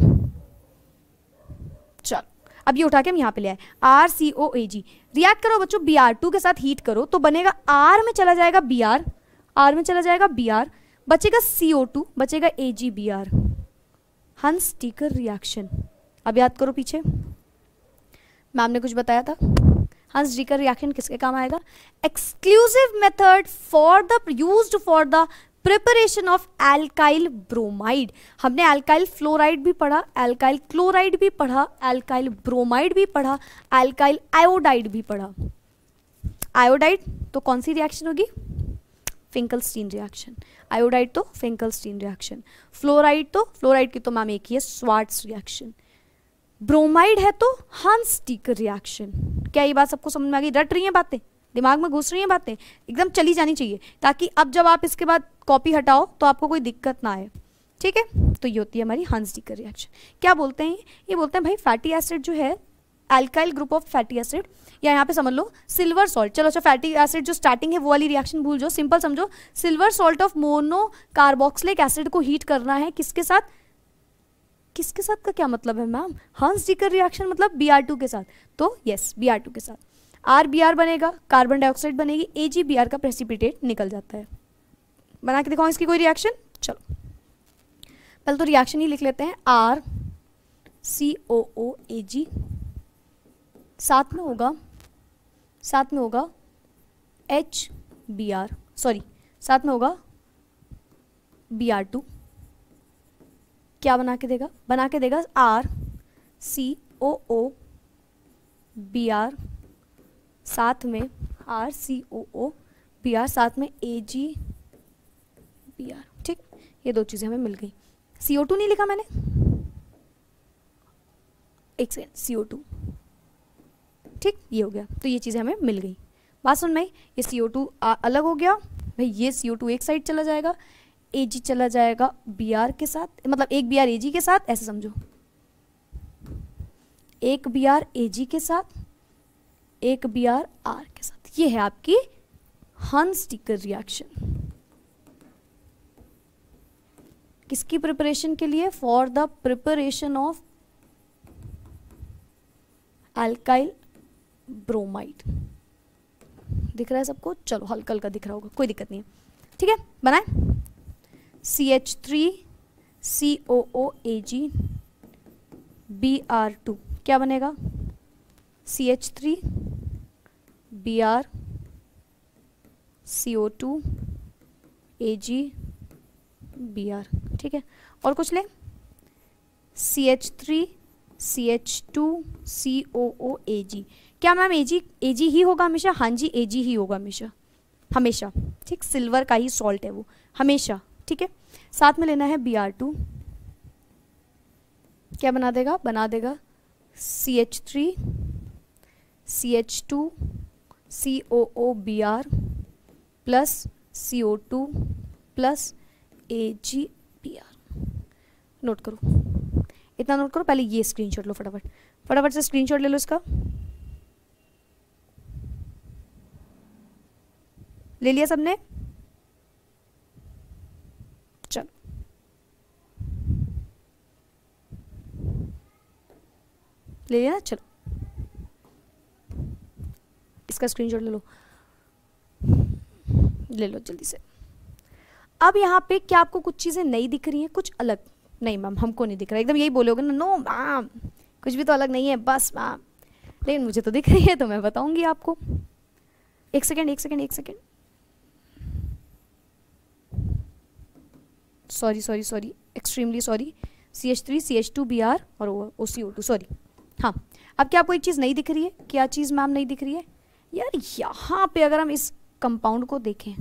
चल अब ये उठा के हम यहाँ पे ले आए are C O A ji react करो बच्चों बी आर टू के साथ हीट करो तो बनेगा आर में चला जाएगा बी आर आर में चला जाएगा बी आर बचेगा सी ओ टू बचेगा A G B R Hunsdiecker reaction अब याद करो पीछे मैम ने कुछ बताया था हंस जी का रिएक्शन किसके काम आएगा exclusive method for the use for the preparation of alkyl bromide हमने एल्काइल फ्लोराइड भी पढ़ा एल्काइल क्लोराइड भी पढ़ा एल्काइल ब्रोमाइड भी पढ़ा एल्काइल आयोडाइड भी पढ़ा आयोडाइड तो कौन सी रिएक्शन होगी स्टीन रिएक्शन आयोडाइड तो फिंकलस्टीन रिएक्शन फ्लोराइड तो फ्लोराइड की तो मैम एक ही है स्वार्ट्स रिएक्शन ब्रोमाइड है तो हंस टीकर रिएक्शन क्या ये बात सबको समझ में आ गई रट रही है बातें दिमाग में घुस रही है बातें एकदम चली जानी चाहिए ताकि अब जब आप इसके बाद कॉपी हटाओ तो आपको कोई दिक्कत ना आए ठीक है तो ये होती है हमारी हंस टीकर रिएक्शन क्या बोलते हैं ये बोलते हैं भाई फैटी एसिड जो है alkyl group of fatty acid या यहाँ पे समझ लो सिल्वर सॉल्ट चलो अच्छा फैटी एसिड जो स्टार्टिंग है वो वाली रिएक्शन भूल जाओ सिंपल समझो silver salt of mono carboxylic acid को हीट करना है किसके साथ किसके साथ का क्या मतलब है मैम हंस डिकर रिएक्शन मतलब बी आर टू के साथ तो यस बी आर टू के साथ आर बी आर बनेगा कार्बन डाइऑक्साइड बनेगी ए जी बी आर का प्रेसिपिटेट निकल जाता है बना के दिखाओ इसकी कोई रिएक्शन चलो पहले तो रिएक्शन ही लिख लेते हैं are C O O A जी साथ में होगा साथ में होगा एच बी आर सॉरी साथ में होगा बी आर टू क्या बना के देगा बना के देगा R C O O B R साथ में R C O O B R साथ में ए जी बी आर ठीक ये दो चीज़ें हमें मिल गई सी ओ टू नहीं लिखा मैंने एक सेकेंड सी ओ टू ठीक ये हो गया तो ये चीज़ें हमें मिल गई बात सुन में ये सी ओ टू अलग हो गया भाई ये सी ओ टू एक साइड चला जाएगा ए जी चला जाएगा बी आर के साथ मतलब एक बी आर ए जी के साथ ऐसे समझो एक बी आर ए जी के साथ एक बी आर आर के साथ ये है आपकी हंस टिकर रिएक्शन किसकी प्रिपरेशन के लिए for the preparation of alkyl bromide दिख रहा है सबको चलो हल्का हल्का दिख रहा होगा कोई दिक्कत नहीं है ठीक है बनाए C H three C O O A G B R two क्या बनेगा C H three B R C O two A G B R ठीक है और कुछ लें C H three C H two C O O A G क्या ma'am A G A जी ही होगा हमेशा हाँ जी ए जी ही होगा हमेशा हमेशा ठीक सिल्वर का ही सॉल्ट है वो हमेशा ठीक है साथ में लेना है बी आर टू क्या बना देगा बना देगा C H three C H two C O O B R plus C O two plus A G P R note करो इतना नोट करो पहले ये स्क्रीनशॉट लो फटाफट फटाफट से स्क्रीनशॉट ले लो इसका ले लिया सबने ले लिया ना चलो इसका स्क्रीनशॉट ले लो ले लो जल्दी से अब यहाँ पे क्या आपको कुछ चीज़ें नई दिख रही हैं कुछ अलग नहीं मैम हमको नहीं दिख रहा एकदम यही बोलोगे ना नो मैम कुछ भी तो अलग नहीं है बस मैम लेकिन मुझे तो दिख रही है तो मैं बताऊंगी आपको एक सेकेंड एक सेकेंड एक second sorry sorry sorry extremely sorry C H three C H two B R और O C O to sorry हाँ अब क्या आपको एक चीज़ नहीं दिख रही है क्या चीज़ मैम नहीं दिख रही है यार यहाँ पे अगर हम इस कंपाउंड को देखें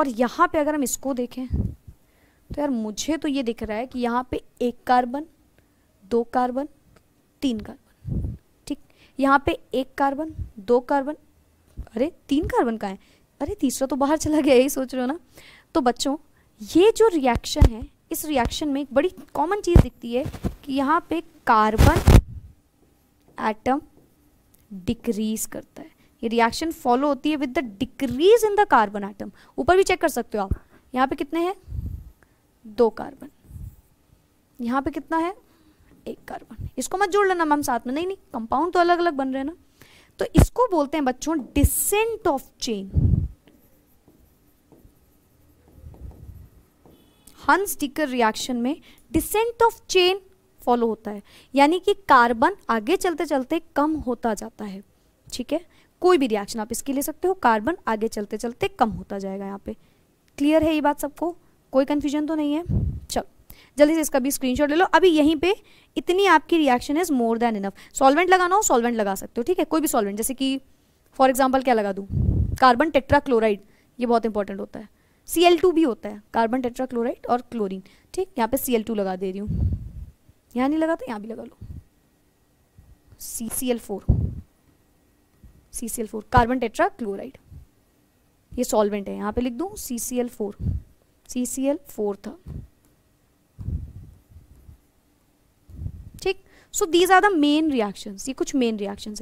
और यहाँ पे अगर हम इसको देखें तो यार मुझे तो ये दिख रहा है कि यहाँ पे एक कार्बन दो कार्बन तीन कार्बन ठीक यहाँ पे एक कार्बन दो कार्बन अरे तीन कार्बन का है अरे तीसरा तो बाहर चला गया यही सोच रहे हो ना तो बच्चों ये जो रिएक्शन है इस रिएक्शन में एक बड़ी कॉमन चीज़ दिखती है कि यहाँ पे कार्बन एटम डिक्रीज करता है ये रिएक्शन फॉलो होती है with the decrease in the carbon atom ऊपर भी चेक कर सकते हो आप यहाँ पे कितने हैं दो कार्बन यहाँ पे कितना है एक कार्बन इसको मत जोड़ लेना मैम साथ में नहीं नहीं कंपाउंड तो अलग अलग बन रहे ना तो इसको बोलते हैं बच्चों decent of chain Hunsdiecker reaction में डिसेंट ऑफ चेन फॉलो होता है यानी कि कार्बन आगे चलते चलते कम होता जाता है ठीक है कोई भी रिएक्शन आप इसकी ले सकते हो कार्बन आगे चलते चलते कम होता जाएगा यहाँ पे क्लियर है ये बात सबको कोई कन्फ्यूजन तो नहीं है चल जल्दी से इसका भी स्क्रीनशॉट ले लो अभी यहीं पे इतनी आपकी reaction is more than enough solvent लगाना हो सॉल्वेंट लगा सकते हो ठीक है कोई भी सॉल्वेंट जैसे कि फॉर एग्जाम्पल क्या लगा दूँ कार्बन टेट्राक्लोराइड ये बहुत इंपॉर्टेंट होता है सी भी होता है कार्बन टेट्राक्लोराइड और क्लोरीन ठीक यहाँ पे सी लगा दे रही हूँ यहाँ नहीं लगा तो यहाँ भी लगा लो C C L four C C L four carbon tetra chloride ये सॉल्वेंट है यहाँ पे लिख दूँ C C L four C C L four था ठीक so these are the main reactions ये कुछ मेन रिएक्शंस है